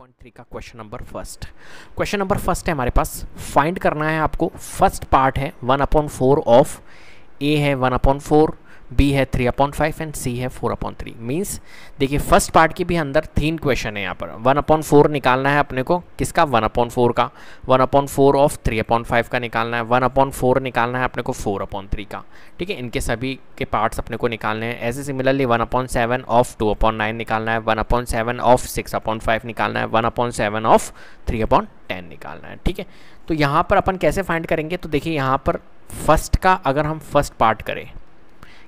2.3 का question number first question number first है हमारे पास फाइंड करना है आपको फर्स्ट पार्ट है one upon four of A है वन अपॉन फोर बी है three upon five and C है फोर अपॉइंट थ्री मीन्स देखिए फर्स्ट पार्ट के भी अंदर तीन क्वेश्चन है यहाँ पर वन अपॉइंट फोर निकालना है अपने को किसका वन अपॉइंट फोर का one upon four of three upon five का निकालना है वन अपॉइंट फोर निकालना है अपने को फोर अपॉइंट थ्री का ठीक है इनके सभी के पार्ट्स अपने को निकालने हैं ऐसे similarly one upon seven of two upon nine निकालना है one upon seven of six upon five निकालना है one upon seven of three upon ten निकालना है ठीक है तो यहाँ पर अपन कैसे फाइंड करेंगे तो देखिए यहाँ पर फर्स्ट का अगर हम फर्स्ट पार्ट करें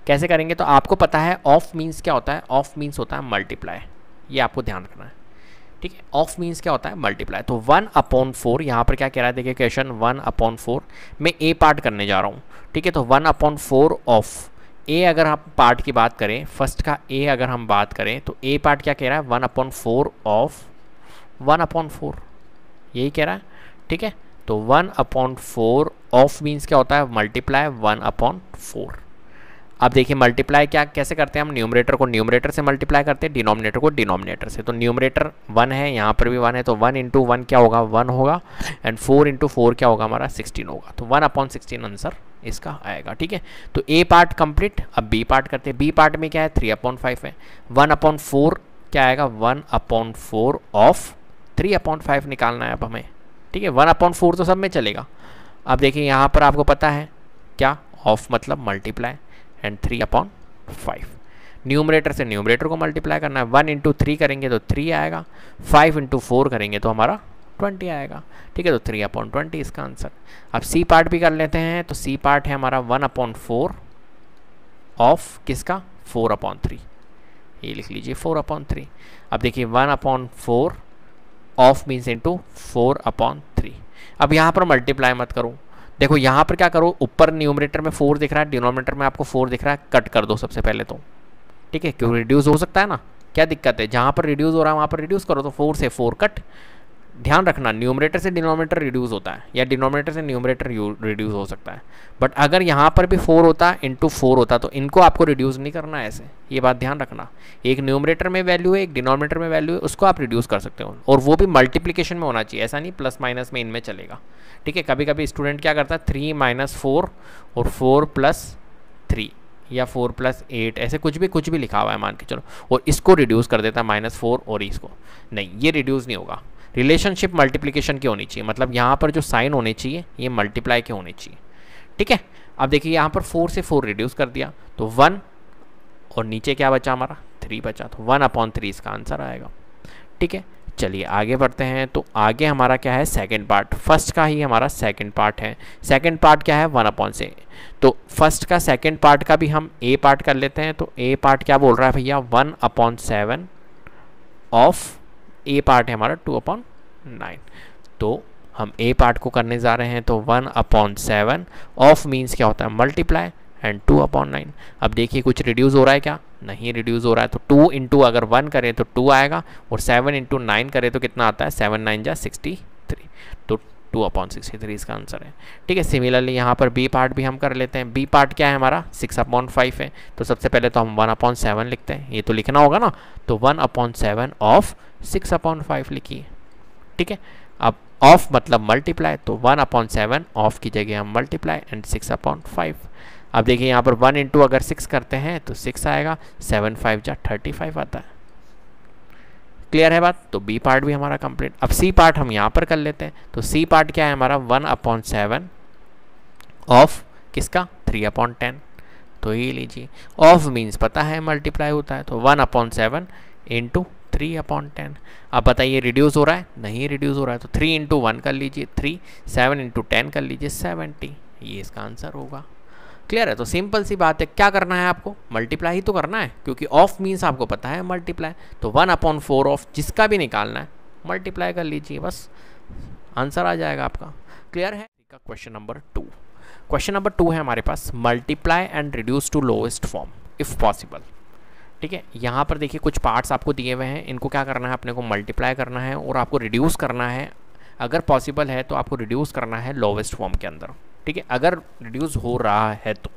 कैसे करेंगे तो आपको पता है ऑफ मीन्स क्या होता है ऑफ मीन्स होता है मल्टीप्लाई ये आपको ध्यान रखना है ठीक है ऑफ मीन्स क्या होता है मल्टीप्लाई तो वन अपॉन फोर यहाँ पर क्या कह रहा है देखिए क्वेश्चन वन अपॉन फोर मैं ए पार्ट करने जा रहा हूँ ठीक है तो one upon four of A अगर हम पार्ट की बात करें फर्स्ट का ए अगर हम बात करें तो ए पार्ट क्या कह रहा है one upon four of one upon four यही कह रहा है ठीक है तो one upon four of means क्या होता है मल्टीप्लाई वन अपॉन फोर अब देखिए मल्टीप्लाई क्या कैसे करते हैं हम न्यूमरेटर को न्यूमरेटर से मल्टीप्लाई करते हैं डिनोमिनेटर को डिनोमिनेटर से तो न्यूमरेटर वन है यहाँ पर भी वन है तो वन इंटू वन क्या होगा वन होगा एंड फोर इंटू फोर क्या होगा हमारा सिक्सटीन होगा तो वन अपॉन सिक्सटीन आंसर इसका आएगा ठीक है तो ए पार्ट कंप्लीट अब बी पार्ट करते हैं बी पार्ट में क्या है थ्री अपॉन फाइव है वन अपॉन फोर क्या आएगा one upon four of three upon five निकालना है अब हमें ठीक है वन अपॉन फोर तो सब में चलेगा अब देखिए यहाँ पर आपको पता है क्या ऑफ मतलब multiply and three upon five numerator से न्यूमरेटर को मल्टीप्लाई करना है वन इंटू थ्री करेंगे तो थ्री आएगा फाइव इंटू फोर करेंगे तो हमारा ट्वेंटी आएगा ठीक है तो थ्री अपॉन ट्वेंटी इसका आंसर अब सी पार्ट भी कर लेते हैं तो सी पार्ट है हमारा वन अपॉन फोर ऑफ किसका फोर अपॉन थ्री ये लिख लीजिए फोर अपॉन थ्री अब देखिए one upon four of means into four upon three अब यहाँ पर मल्टीप्लाई मत करूँ देखो यहाँ पर क्या करो ऊपर न्यूमरेटर में फोर दिख रहा है डिनोमिनेटर में आपको फोर दिख रहा है कट कर दो सबसे पहले तो ठीक है क्यों रिड्यूस हो सकता है ना क्या दिक्कत है जहाँ पर रिड्यूस हो रहा है वहाँ पर रिड्यूस करो तो फोर से फोर कट ध्यान रखना न्यूमरेटर से डिनोमिनेटर रिड्यूस होता है या डिनोमिनेटर से न्यूमरेटर रिड्यूस हो सकता है बट अगर यहाँ पर भी फोर होता इंटू फोर होता तो इनको आपको रिड्यूस नहीं करना है ऐसे ये बात ध्यान रखना एक न्यूमरेटर में वैल्यू है एक डिनोमिनेटर में वैल्यू है उसको आप रिड्यूस कर सकते हो और वो भी मल्टीप्लीकेशन में होना चाहिए ऐसा नहीं प्लस माइनस में इनमें चलेगा ठीक है कभी कभी स्टूडेंट क्या करता है थ्री माइनस फोर और फोर प्लस थ्री या फोर प्लस एट ऐसे कुछ भी कुछ भी लिखा हुआ है मान के चलो और इसको रिड्यूस कर देता है माइनस फोर और इसको नहीं ये रिड्यूस नहीं होगा रिलेशनशिप मल्टीप्लीकेशन की होनी चाहिए मतलब यहाँ पर जो साइन होने चाहिए ये मल्टीप्लाई के होने चाहिए ठीक है अब देखिए यहाँ पर फोर से फोर रिड्यूस कर दिया तो वन और नीचे क्या बचा हमारा थ्री बचा तो वन अपॉन थ्री इसका आंसर आएगा ठीक है चलिए आगे बढ़ते हैं तो आगे हमारा क्या है सेकंड पार्ट फर्स्ट का ही हमारा सेकंड पार्ट है सेकंड पार्ट क्या है वन अपॉन से तो फर्स्ट का सेकंड पार्ट का भी हम ए पार्ट कर लेते हैं तो ए पार्ट क्या बोल रहा है भैया one upon seven of A part है हमारा टू अपॉन नाइन तो हम ए पार्ट को करने जा रहे हैं तो one upon seven of means क्या होता है multiply and two upon nine अब देखिए कुछ रिड्यूस हो रहा है क्या नहीं रिड्यूस हो रहा है तो टू इंटू अगर वन करें तो टू आएगा और सेवन इंटू नाइन करें तो कितना आता है सेवन नाइन जा सिक्सटी थ्री तो टू अपॉन सिक्सटी थ्री इसका आंसर है ठीक है सिमिलरली यहाँ पर बी पार्ट भी हम कर लेते हैं बी पार्ट क्या है हमारा सिक्स अपॉन फाइव है तो सबसे पहले तो हम वन अपॉन सेवन लिखते हैं ये तो लिखना होगा ना तो one upon seven of six upon five लिखिए ठीक है अब ऑफ मतलब मल्टीप्लाई तो वन अपॉन सेवन ऑफ की जगह हम multiply and six upon five अब देखिए यहाँ पर वन इंटू अगर सिक्स करते हैं तो सिक्स आएगा सेवन फाइव जा थर्टी फाइव आता है क्लियर है बात तो बी पार्ट भी हमारा कंप्लीट अब सी पार्ट हम यहाँ पर कर लेते हैं तो सी पार्ट क्या है हमारा वन अपॉन सेवन ऑफ किसका थ्री अपॉन टेन तो ये लीजिए ऑफ मीन्स पता है मल्टीप्लाई होता है तो one upon seven into three upon ten अब बताइए रिड्यूस हो रहा है नहीं रिड्यूस हो रहा है तो थ्री इंटू वन कर लीजिए थ्री सेवन इंटू टेन कर लीजिए सेवेंटी ये इसका आंसर होगा क्लियर है तो सिंपल सी बात है क्या करना है आपको मल्टीप्लाई ही तो करना है क्योंकि ऑफ मीन्स आपको पता है मल्टीप्लाई तो वन अपॉन फोर ऑफ जिसका भी निकालना है मल्टीप्लाई कर लीजिए बस आंसर आ जाएगा आपका क्लियर है question number two question number two है हमारे पास multiply and reduce to lowest form if possible ठीक है यहाँ पर देखिए कुछ पार्ट्स आपको दिए हुए हैं इनको क्या करना है अपने को मल्टीप्लाई करना है और आपको रिड्यूस करना है अगर पॉसिबल है तो आपको रिड्यूस करना है लोवेस्ट फॉर्म के अंदर ठीक है अगर रिड्यूस हो रहा है तो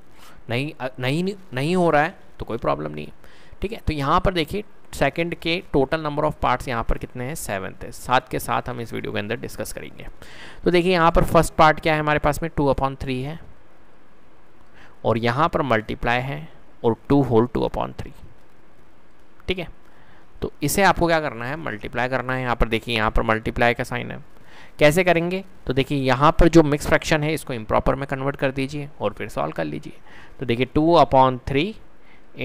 नहीं नहीं नहीं हो रहा है तो कोई प्रॉब्लम नहीं है ठीक है तो यहाँ पर देखिए सेकंड के टोटल नंबर ऑफ पार्ट्स यहाँ पर कितने हैं सेवन थे सात के साथ हम इस वीडियो के अंदर डिस्कस करेंगे तो देखिए यहाँ पर फर्स्ट पार्ट क्या है हमारे पास में टू अपॉन थ्री है और यहाँ पर मल्टीप्लाई है और two whole two upon three ठीक है तो इसे आपको क्या करना है मल्टीप्लाई करना है यहाँ पर देखिए यहाँ पर मल्टीप्लाई का साइन है कैसे करेंगे तो देखिए यहाँ पर जो मिक्स फ्रैक्शन है इसको इम्प्रॉपर में कन्वर्ट कर दीजिए और फिर सॉल्व कर लीजिए तो देखिए two upon three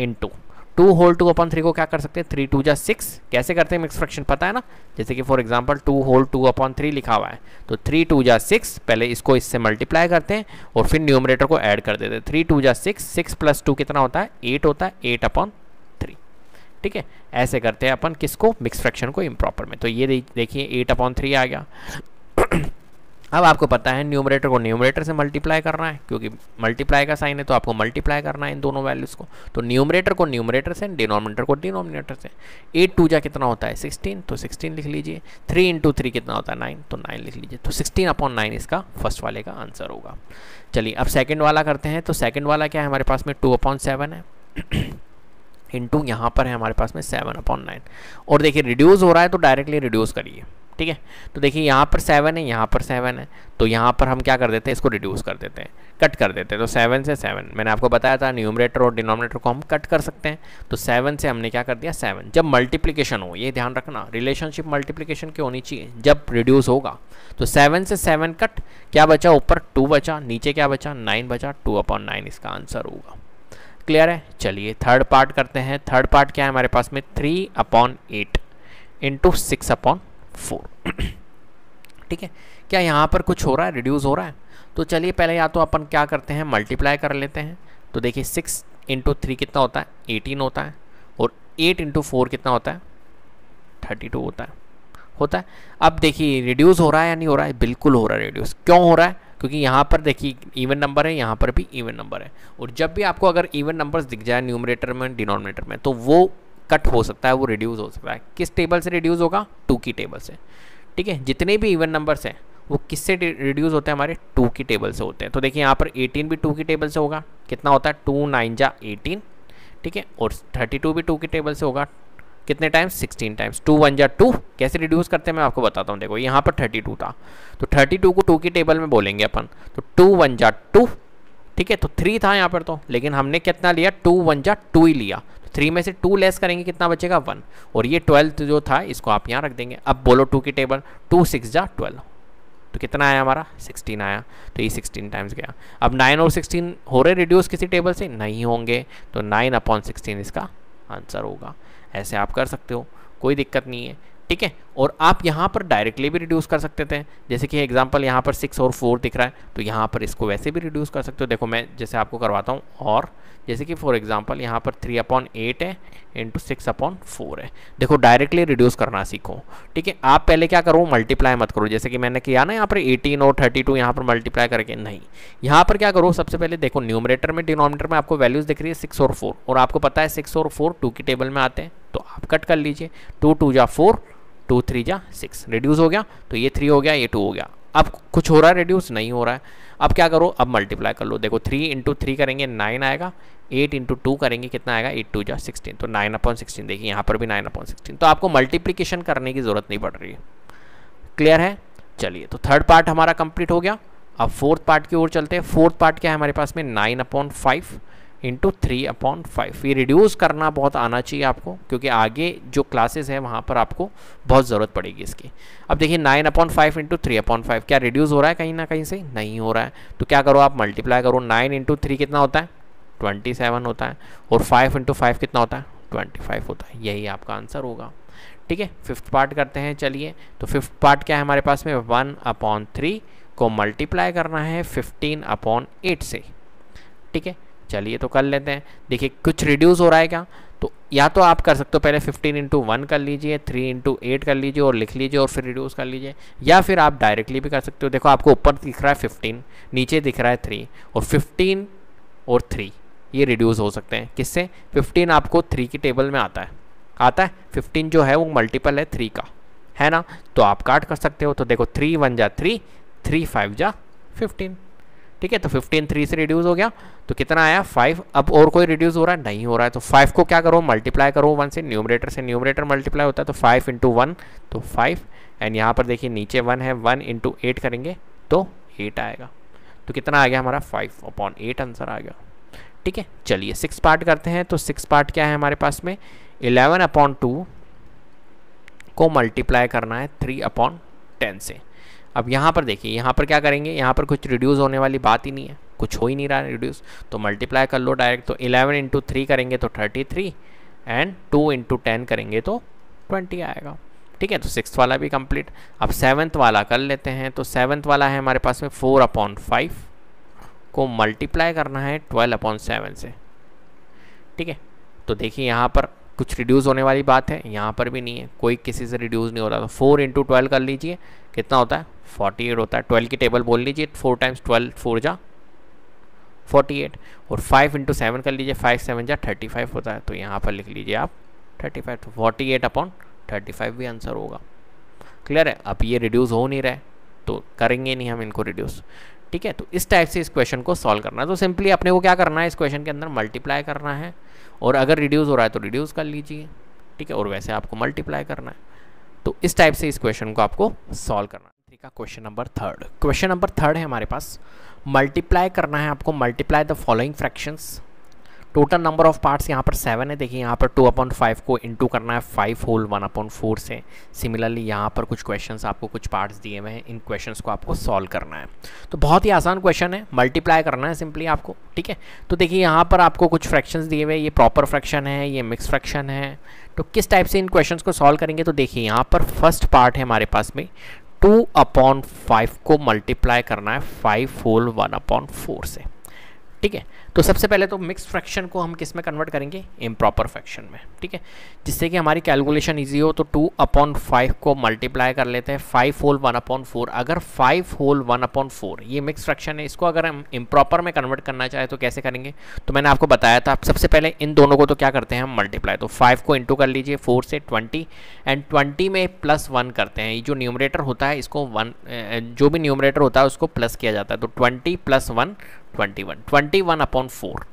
in two two whole two upon three को क्या कर सकते हैं थ्री टू जा सिक्स कैसे करते हैं मिक्स फ्रैक्शन पता है ना जैसे कि for example two whole two upon three लिखा हुआ है तो थ्री टू जा सिक्स पहले इसको इससे मल्टीप्लाई करते हैं और फिर न्यूमरेटर को ऐड कर देते हैं थ्री टू जा सिक्स सिक्स प्लस टू कितना होता है एट होता है एट अपॉन ठीक है ऐसे करते हैं अपन किसको मिक्स फ्रैक्शन को इम्प्रॉपर में तो ये देखिए एट अपॉन थ्री आ गया अब आपको पता है न्यूमरेटर को न्यूमरेटर से मल्टीप्लाई करना है क्योंकि मल्टीप्लाई का साइन है तो आपको मल्टीप्लाई करना है इन दोनों वैल्यूज़ को तो न्यूमरेटर को न्यूमरेटर से डिनोमिनेटर को डिनोमिनेटर से एट टू जा कितना होता है सिक्सटीन तो सिक्सटीन लिख लीजिए थ्री इंटू थ्री कितना होता है नाइन तो नाइन लिख लीजिए तो सिक्सटीन अपॉन नाइन इसका फर्स्ट वाले का आंसर होगा चलिए अब सेकेंड वाला करते हैं तो सेकेंड वाला क्या है हमारे पास में टू अपॉन सेवन है इंटू यहाँ पर है हमारे पास में सेवन अपॉन नाइन और देखिए रिड्यूस हो रहा है तो डायरेक्टली रिड्यूस करिए ठीक है तो देखिए यहाँ पर सेवन है यहाँ पर सेवन है तो यहाँ पर हम क्या कर देते हैं इसको रिड्यूस कर देते हैं कट कर देते हैं तो सेवन से सेवन मैंने आपको बताया था न्यूमरेटर और डिनोमिनेटर को हम कट कर सकते हैं तो सेवन से हमने क्या कर दिया सेवन जब मल्टीप्लीकेशन हो ये ध्यान रखना रिलेशनशिप मल्टीप्लीकेशन की होनी चाहिए जब रिड्यूस होगा तो सेवन से सेवन कट क्या बचा ऊपर टू बचा नीचे क्या बचा नाइन बचा टू अपॉन नाइन इसका आंसर होगा क्लियर है चलिए थर्ड पार्ट करते हैं थर्ड पार्ट क्या है हमारे पास में three upon eight into six upon four ठीक है क्या यहाँ पर कुछ हो रहा है रिड्यूस हो रहा है तो चलिए पहले या तो अपन क्या करते हैं मल्टीप्लाई कर लेते हैं तो देखिए सिक्स इंटू थ्री कितना होता है एटीन होता है और एट इंटू फोर कितना होता है थर्टी टू होता है होता है अब देखिए रिड्यूस हो रहा है या नहीं हो रहा है बिल्कुल हो रहा है रिड्यूस क्यों हो रहा है क्योंकि यहाँ पर देखिए इवन नंबर है यहाँ पर भी इवन नंबर है और जब भी आपको अगर इवन नंबर्स दिख जाए न्यूमरेटर में डिनोमिनेटर में तो वो कट हो सकता है वो रिड्यूस हो सकता है किस टेबल से रिड्यूस होगा टू की टेबल से ठीक है जितने भी इवन नंबर्स हैं वो किससे रिड्यूस होते हैं हमारे टू की टेबल से होते हैं तो देखिए यहाँ पर एटीन भी टू की टेबल से होगा कितना होता है टू नाइन जा एटीन ठीक है और टू भी टू की टेबल से होगा कितने times sixteen times two one जा टू कैसे रिड्यूस करते हैं मैं आपको बताता हूँ देखो यहाँ पर थर्टी टू था तो थर्टी टू को टू की टेबल में बोलेंगे अपन तो टू वन जा टू ठीक है तो थ्री था यहाँ पर तो लेकिन हमने कितना लिया टू वन जा टू ही लिया थ्री तो में से टू लेस करेंगे कितना बचेगा वन और ये ट्वेल्थ जो था इसको आप यहाँ रख देंगे अब बोलो टू की टेबल टू सिक्स जा ट्वेल्व तो कितना आया हमारा सिक्सटीन आया तो ये सिक्सटीन टाइम्स गया अब नाइन और सिक्सटीन हो रहे रिड्यूस किसी टेबल से नहीं होंगे तो नाइन अपॉन सिक्सटीन इसका आंसर होगा ऐसे आप कर सकते हो कोई दिक्कत नहीं है ठीक है और आप यहाँ पर डायरेक्टली भी रिड्यूस कर सकते थे जैसे कि एग्जाम्पल यहाँ पर सिक्स और फोर दिख रहा है तो यहाँ पर इसको वैसे भी रिड्यूस कर सकते हो देखो मैं जैसे आपको करवाता हूँ और जैसे कि फॉर एग्जाम्पल यहाँ पर थ्री अपॉन एट है इंटू सिक्स अपॉन फोर है देखो डायरेक्टली रिड्यूस करना सीखो ठीक है आप पहले क्या करो मल्टीप्लाई मत करो जैसे कि मैंने किया ना यहाँ पर एटीन और थर्टी टू यहाँ पर मल्टीप्लाई करके नहीं यहाँ पर क्या करो सबसे पहले देखो न्यूमरेटर में डिनोमिनेटर में आपको वैल्यूज़ दिख रही है सिक्स और फोर और आपको पता है सिक्स और फोर टू की टेबल में आते हैं तो आप कट कर लीजिए टू टू या फोर टू थ्री जा सिक्स रिड्यूस हो गया तो ये थ्री हो गया ये टू हो गया अब कुछ हो रहा है रिड्यूस नहीं हो रहा है अब क्या करो अब मल्टीप्लाई कर लो देखो थ्री इंटू थ्री करेंगे नाइन आएगा एट इंटू टू करेंगे कितना आएगा एट टू जा सिक्सटीन तो नाइन अपॉइंट सिक्सटीन देखिए यहाँ पर भी नाइन अपॉइंट सिक्सटीन तो आपको मल्टीप्लीकेशन करने की ज़रूरत नहीं पड़ रही है क्लियर है चलिए तो थर्ड पार्ट हमारा कंप्लीट हो गया अब फोर्थ पार्ट की ओर चलते हैं फोर्थ पार्ट क्या है हमारे पास में nine upon five into three upon five ये रिड्यूस करना बहुत आना चाहिए आपको क्योंकि आगे जो क्लासेस हैं वहाँ पर आपको बहुत ज़रूरत पड़ेगी इसकी अब देखिए nine upon five into three upon five क्या रिड्यूस हो रहा है कहीं ना कहीं से नहीं हो रहा है तो क्या करो आप मल्टीप्लाई करो नाइन इंटू थ्री कितना होता है ट्वेंटी सेवन होता है और फाइव इंटू फाइव कितना होता है ट्वेंटी फाइव होता है यही आपका आंसर होगा ठीक है फिफ्थ पार्ट करते हैं चलिए तो फिफ्थ पार्ट क्या है हमारे पास में वन अपॉन थ्री को मल्टीप्लाई करना है फिफ्टीन अपॉन एट से ठीक है चलिए तो कर लेते हैं देखिए कुछ रिड्यूस हो रहा है क्या तो या तो आप कर सकते हो पहले 15 इंटू वन कर लीजिए 3 इंटू एट कर लीजिए और लिख लीजिए और फिर रिड्यूस कर लीजिए या फिर आप डायरेक्टली भी कर सकते हो देखो आपको ऊपर दिख रहा है 15 नीचे दिख रहा है 3 और 15 और 3 ये रिड्यूस हो सकते हैं किससे 15 आपको 3 की टेबल में आता है आता है फिफ्टीन जो है वो मल्टीपल है थ्री का है ना तो आप काट कर सकते हो तो देखो थ्री वन जा थ्री थ्री फाइव जा फिफ्टीन ठीक है तो फिफ्टीन थ्री से रिड्यूस हो गया तो कितना आया फाइव अब और कोई रिड्यूस हो रहा है नहीं हो रहा है तो फाइव को क्या करो मल्टीप्लाई करो वन से न्यूमरेटर से न्यूमरेटर मल्टीप्लाई होता है तो फाइव इंटू वन तो फाइव एंड यहाँ पर देखिए नीचे वन है वन इंटू एट करेंगे तो एट आएगा तो कितना आ गया हमारा फाइव अपॉन एट आंसर आ गया ठीक है चलिए सिक्स पार्ट करते हैं तो सिक्स पार्ट क्या है हमारे पास में इलेवन अपॉन टू को मल्टीप्लाई करना है थ्री अपॉन टेन से अब यहाँ पर देखिए यहाँ पर क्या करेंगे यहाँ पर कुछ रिड्यूस होने वाली बात ही नहीं है कुछ हो ही नहीं रहा है रिड्यूस तो मल्टीप्लाई कर लो डायरेक्ट तो 11 इंटू थ्री करेंगे तो 33 एंड 2 इंटू टेन करेंगे तो 20 आएगा ठीक है तो सिक्स वाला भी कंप्लीट अब सेवन्थ वाला कर लेते हैं तो सेवन्थ वाला है हमारे पास में फोर अपॉन फाइव को मल्टीप्लाई करना है ट्वेल्व अपॉन सेवन से ठीक है तो देखिए यहाँ पर कुछ रिड्यूस होने वाली बात है यहाँ पर भी नहीं है कोई किसी से रिड्यूस नहीं हो रहा तो फोर इंटू ट्वेल्व कर लीजिए कितना होता है फोर्टी एट होता है ट्वेल्व की टेबल बोल लीजिए फोर टाइम्स ट्वेल्व फोर जा फोर्टी एट और फाइव इंटू सेवन कर लीजिए फाइव सेवन जा थर्टी फाइव होता है तो यहाँ पर लिख लीजिए आप थर्टी फाइव तो forty eight upon thirty five भी आंसर होगा क्लियर है अब ये रिड्यूस हो नहीं रहा है तो करेंगे नहीं हम इनको रिड्यूस ठीक है तो इस टाइप से इस क्वेश्चन को सॉल्व करना है तो सिंपली अपने को क्या करना है इस क्वेश्चन के अंदर मल्टीप्लाई करना है और अगर रिड्यूस हो रहा है तो रिड्यूस कर लीजिए ठीक है और वैसे आपको मल्टीप्लाई करना है तो इस टाइप से इस क्वेश्चन को आपको सॉल्व करना है का question number third question number third है हमारे पास मल्टीप्लाई करना है आपको multiply the following fractions total number of parts यहाँ पर सेवन है देखिए यहाँ पर टू अपॉइंट फाइव को इनटू करना है five whole one upon four से सिमिलरली यहाँ पर कुछ क्वेश्चंस आपको कुछ पार्ट्स दिए हुए हैं इन क्वेश्चंस को आपको सॉल्व करना है तो बहुत ही आसान क्वेश्चन है मल्टीप्लाई करना है सिंपली आपको ठीक है तो देखिए यहाँ पर आपको कुछ फ्रैक्शन दिए हुए ये प्रॉपर फ्रैक्शन है ये मिक्स फ्रैक्शन है तो किस टाइप से इन क्वेश्चन को सॉल्व करेंगे तो देखिए यहाँ पर फर्स्ट पार्ट है हमारे पास में टू अपॉन फाइव को मल्टीप्लाई करना है five whole one upon four से ठीक है तो सबसे पहले तो मिक्स फ्रैक्शन को हम किस में कन्वर्ट करेंगे इम्प्रॉपर फ्रैक्शन में ठीक है जिससे कि हमारी कैलकुलेशन ईजी हो तो टू अपॉन फाइव को मल्टीप्लाई कर लेते हैं five whole one upon four अगर five whole one upon four ये मिक्स फ्रैक्शन है इसको अगर हम इम्प्रॉपर में कन्वर्ट करना चाहें तो कैसे करेंगे तो मैंने आपको बताया था सबसे पहले इन दोनों को तो क्या करते हैं हम मल्टीप्लाई तो फाइव को इंटू कर लीजिए फोर से ट्वेंटी एंड ट्वेंटी में प्लस वन करते हैं ये जो न्यूमरेटर होता है इसको वन जो भी न्यूमरेटर होता है उसको प्लस किया जाता है तो twenty plus one twenty one twenty one upon upon four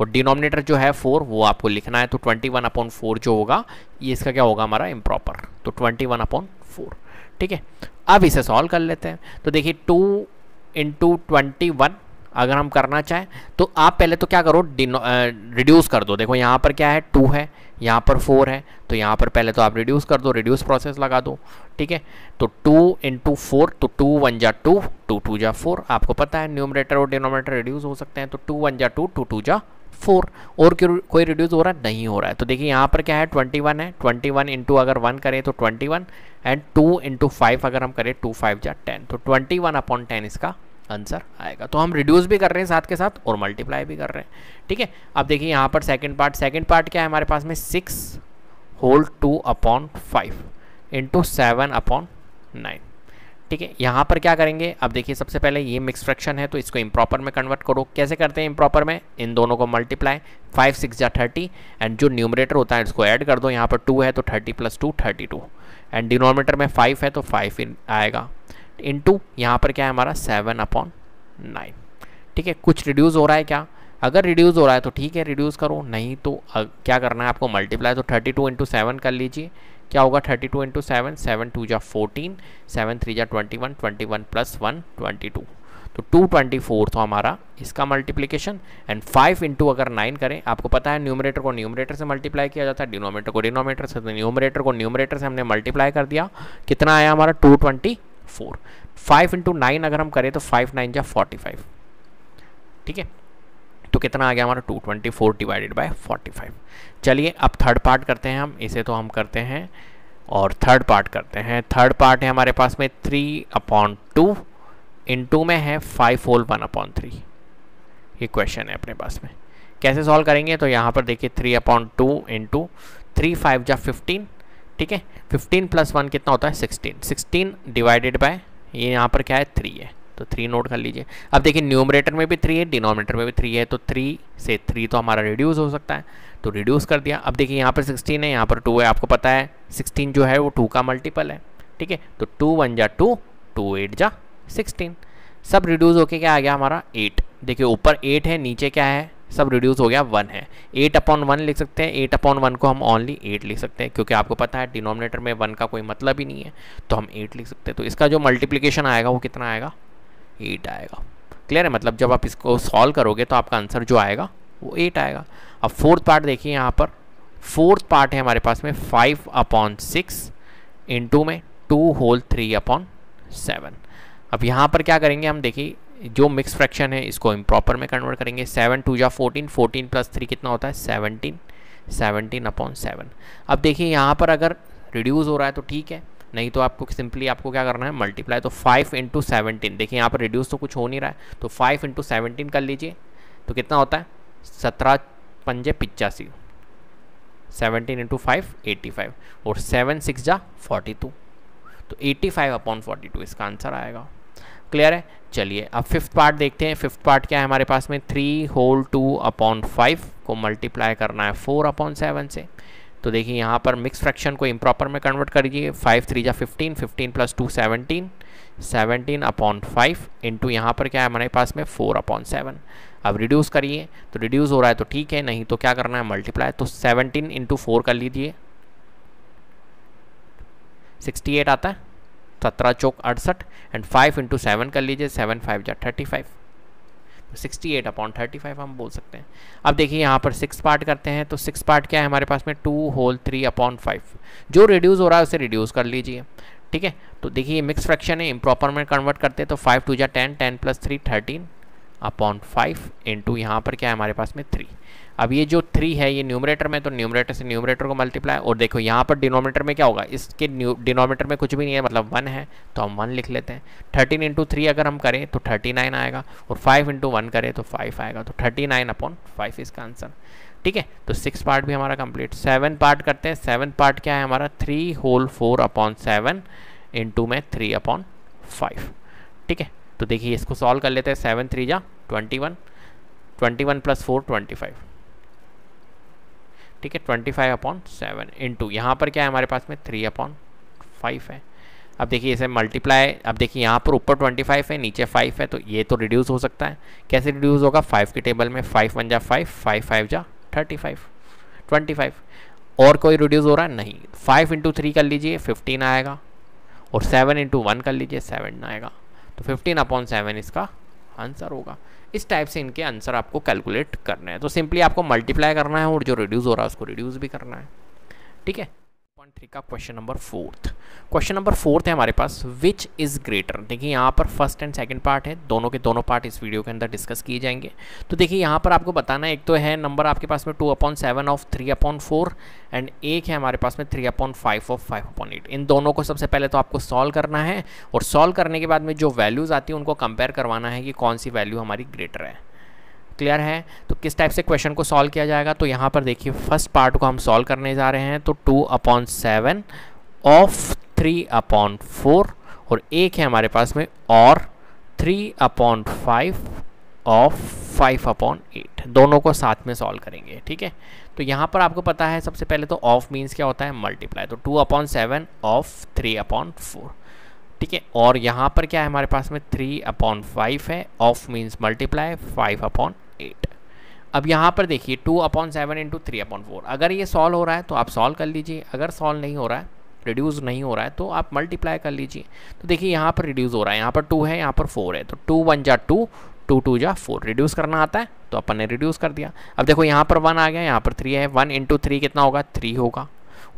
और डिनोमिनेटर जो है फोर वो आपको लिखना है तो ट्वेंटी वन अपॉन फोर जो होगा ये इसका क्या होगा हमारा इम्प्रॉपर तो ट्वेंटी वन अपॉन फोर ठीक है अब इसे सॉल्व कर लेते हैं तो देखिए टू इंटू ट्वेंटी वन अगर हम करना चाहें तो आप पहले तो क्या करो रिड्यूस कर दो देखो यहाँ पर क्या है टू है यहाँ पर फोर है तो यहाँ पर पहले तो आप रिड्यूस कर दो रिड्यूस प्रोसेस लगा दो ठीक है तो टू इंटू फोर तो टू वन जा टू टू टू जा फोर आपको पता है न्यूमरेटर और डिनोमेटर रिड्यूस हो सकते हैं तो टू वन जा टू टू टू जा फोर और कोई रिड्यूस हो रहा है नहीं हो रहा है तो देखिए यहाँ पर क्या है ट्वेंटी वन है ट्वेंटी वन इंटू अगर वन करें तो twenty one and two into five अगर हम करें टू फाइव जा टेन तो ट्वेंटी वन अपॉन टेन इसका आंसर आएगा तो हम रिड्यूस भी कर रहे हैं साथ के साथ और मल्टीप्लाई भी कर रहे हैं ठीक है अब देखिए यहाँ पर सेकंड पार्ट सेकंड पार्ट क्या है हमारे पास में six whole two upon five into seven upon nine ठीक है यहाँ पर क्या करेंगे अब देखिए सबसे पहले ये मिक्स फ्रैक्शन है तो इसको इम्प्रॉपर में कन्वर्ट करो कैसे करते हैं इम्प्रॉपर में इन दोनों को मल्टीप्लाई फाइव सिक्स या थर्टी एंड जो न्यूमरेटर होता है इसको ऐड कर दो यहाँ पर टू है तो thirty plus two thirty two and denominator में फाइव है तो फाइव आएगा इंटू यहाँ पर क्या है हमारा सेवन अपॉन नाइन ठीक है कुछ रिड्यूस हो रहा है क्या अगर रिड्यूस हो रहा है तो ठीक है रिड्यूस करो नहीं तो अग, क्या करना है आपको मल्टीप्लाई तो थर्टी टू इंटू सेवन कर लीजिए क्या होगा thirty two into seven seven two जा फोर्टीन सेवन थ्री जा twenty one twenty one plus one twenty two तो टू ट्वेंटी फोर तो हमारा इसका मल्टीप्लीकेशन एंड फाइव इंटू अगर नाइन करें आपको पता है न्यूमरेटर को न्यूमरेटर से मल्टीप्लाई किया जाता है डिनोमीटर को डिनोमीटर से न्यूमरेटर तो को न्यूमरेटर से हमने मल्टीप्लाई कर दिया कितना आया हमारा two twenty four five into nine अगर हम करें तो फाइव नाइन जा फोर्टी फाइव ठीक है तो कितना आ गया हमारा two twenty four divided by forty five चलिए अब थर्ड पार्ट करते हैं हम इसे तो हम करते हैं और थर्ड पार्ट करते हैं थर्ड पार्ट है हमारे पास में three upon two into में है five whole one upon three ये क्वेश्चन है अपने पास में कैसे सॉल्व करेंगे तो यहाँ पर देखिए three upon two into three five जा फिफ्टीन ठीक है फिफ्टीन प्लस वन कितना होता है सिक्सटीन सिक्सटीन डिवाइडेड बाय ये यहाँ पर क्या है थ्री है तो थ्री नोट कर लीजिए अब देखिए न्यूमरेटर में भी थ्री है डिनोमिनेटर में भी थ्री है तो थ्री से थ्री तो हमारा रिड्यूस हो सकता है तो रिड्यूस कर दिया अब देखिए यहाँ पर सिक्सटीन है यहाँ पर टू है आपको पता है सिक्सटीन जो है वो टू का मल्टीपल है ठीक है तो टू वन जा टू टू एट जा सिक्सटीन सब रिड्यूस होके क्या आ गया हमारा एट देखिए ऊपर एट है नीचे क्या है सब रिड्यूस हो गया वन है एट अपॉन वन लिख सकते हैं एट अपॉन वन को हम ओनली एट लिख सकते हैं क्योंकि आपको पता है डिनोमिनेटर में वन का कोई मतलब ही नहीं है तो हम एट लिख सकते हैं तो इसका जो मल्टीप्लीकेशन आएगा वो कितना आएगा एट आएगा क्लियर है मतलब जब आप इसको सॉल्व करोगे तो आपका आंसर जो आएगा वो एट आएगा अब फोर्थ पार्ट देखिए यहाँ पर फोर्थ पार्ट है हमारे पास में फाइव अपॉन सिक्स इंटू में two whole three upon seven अब यहाँ पर क्या करेंगे हम देखिए जो मिक्स फ्रैक्शन है इसको इम्प्रॉपर में कन्वर्ट करेंगे सेवन टू या फोर्टीन फोर्टीन प्लस थ्री कितना होता है सेवनटीन सेवनटीन अपॉन सेवन अब देखिए यहाँ पर अगर रिड्यूज़ हो रहा है तो ठीक है नहीं तो आपको सिंपली आपको क्या करना है मल्टीप्लाई तो फाइव इंटू सेवनटीन देखिए यहाँ पर रिड्यूस तो कुछ हो नहीं रहा है तो फाइव इंटू सेवनटीन कर लीजिए तो कितना होता है सत्रह पंजे पिचासी seventeen into five eighty five और सेवन सिक्स जा फोर्टी टू तो eighty five upon forty two इसका आंसर आएगा क्लियर है चलिए अब फिफ्थ पार्ट देखते हैं फिफ्थ पार्ट क्या है हमारे पास में three whole two upon five को मल्टीप्लाई करना है फोर अपॉन सेवन से तो देखिए यहाँ पर मिक्स फ्रैक्शन को इम्प्रॉपर में कन्वर्ट कर दीजिए फाइव थ्री या fifteen fifteen plus two seventeen seventeen upon five into यहाँ पर क्या है हमारे पास में फोर अपॉन सेवन अब रिड्यूस करिए तो रिड्यूस हो रहा है तो ठीक है नहीं तो क्या करना है मल्टीप्लाई तो सेवनटीन इंटू फोर कर लीजिए सिक्सटी एट आता है सत्रह चौक अड़सठ एंड फाइव इंटू सेवन कर लीजिए सेवन फाइव या thirty five sixty eight upon thirty five हम बोल सकते हैं अब देखिए यहाँ पर सिक्स पार्ट करते हैं तो सिक्स पार्ट क्या है हमारे पास में two whole three upon five जो रिड्यूस हो रहा है उसे रिड्यूस कर लीजिए ठीक है तो देखिए मिक्स फ्रैक्शन है इम्प्रॉपर में कन्वर्ट करते हैं तो फाइव टू जै ten ten plus three thirteen upon five into यहाँ पर क्या है हमारे पास में थ्री अब ये जो थ्री है ये न्यूमरेटर में तो न्यूमरेटर से न्यूमरेटर को मल्टीप्लाई और देखो यहाँ पर डिनोमीटर में क्या होगा इसके डिनोमीटर में कुछ भी नहीं है मतलब वन है तो हम वन लिख लेते हैं थर्टीन इंटू थ्री अगर हम करें तो थर्टी नाइन आएगा और फाइव इंटू वन करें तो फाइव आएगा तो थर्टी नाइन अपॉन फाइव इसका आंसर ठीक है तो सिक्स पार्ट भी हमारा कंप्लीट सेवन पार्ट करते हैं सेवन पार्ट क्या है हमारा three whole four upon seven into में थ्री अपॉन फाइव ठीक है तो देखिए इसको सॉल्व कर लेते हैं सेवन थ्री जा twenty one twenty one plus four twenty five ठीक है twenty five upon seven into यहाँ पर क्या है हमारे पास में थ्री अपॉन फाइव है अब देखिए इसे मल्टीप्लाई अब देखिए यहाँ पर ऊपर ट्वेंटी फाइव है नीचे फाइव है तो ये तो रिड्यूस हो सकता है कैसे रिड्यूस होगा फाइव के टेबल में फाइव वन जा फाइव फाइव फाइव जा थर्टी फाइव ट्वेंटी फाइव और कोई रिड्यूस हो रहा है नहीं फाइव इंटू थ्री कर लीजिए फिफ्टीन आएगा और सेवन इंटू वन कर लीजिए सेवन आएगा तो फिफ्टीन अपॉन सेवन इसका आंसर होगा इस टाइप से इनके आंसर आपको कैलकुलेट करना है तो सिंपली आपको मल्टीप्लाई करना है और जो रिड्यूस हो रहा है उसको रिड्यूस भी करना है ठीक है वन थ्री का question number fourth question number fourth है हमारे पास विच इज़ ग्रेटर देखिए यहाँ पर फर्स्ट एंड सेकंड पार्ट है दोनों के दोनों पार्ट इस वीडियो के अंदर डिस्कस किए जाएंगे तो देखिए यहाँ पर आपको बताना एक तो है नंबर आपके पास में two upon seven of three upon four and एक है हमारे पास में three upon five of five upon eight इन दोनों को सबसे पहले तो आपको सॉल्व करना है और सॉल्व करने के बाद में जो वैल्यूज़ आती है उनको कंपेयर करवाना है कि कौन सी वैल्यू हमारी ग्रेटर है क्लियर है तो किस टाइप से क्वेश्चन को सॉल्व किया जाएगा तो यहाँ पर देखिए फर्स्ट पार्ट को हम सॉल्व करने जा रहे हैं तो two upon seven of three upon four और एक है हमारे पास में और three upon five of five upon eight दोनों को साथ में सॉल्व करेंगे ठीक है तो यहाँ पर आपको पता है सबसे पहले तो ऑफ मीन्स क्या होता है मल्टीप्लाई तो two upon seven of three upon four ठीक है और यहाँ पर क्या है हमारे पास में थ्री अपॉन फाइव है of means multiply five upon eight अब यहाँ पर देखिए two upon seven into three upon four अगर ये सॉल्व हो रहा है तो आप सॉल्व कर लीजिए अगर सॉल्व नहीं हो रहा है रिड्यूस नहीं हो रहा है तो आप मल्टीप्लाई कर लीजिए तो देखिए यहाँ पर रिड्यूस हो रहा है यहाँ पर टू है यहाँ पर फोर है तो टू वन जा टू टू टू जा फोर रिड्यूस करना आता है तो अपन ने रिड्यूस कर दिया अब देखो यहाँ पर वन आ गया यहाँ पर थ्री है वन इंटू थ्री कितना होगा थ्री होगा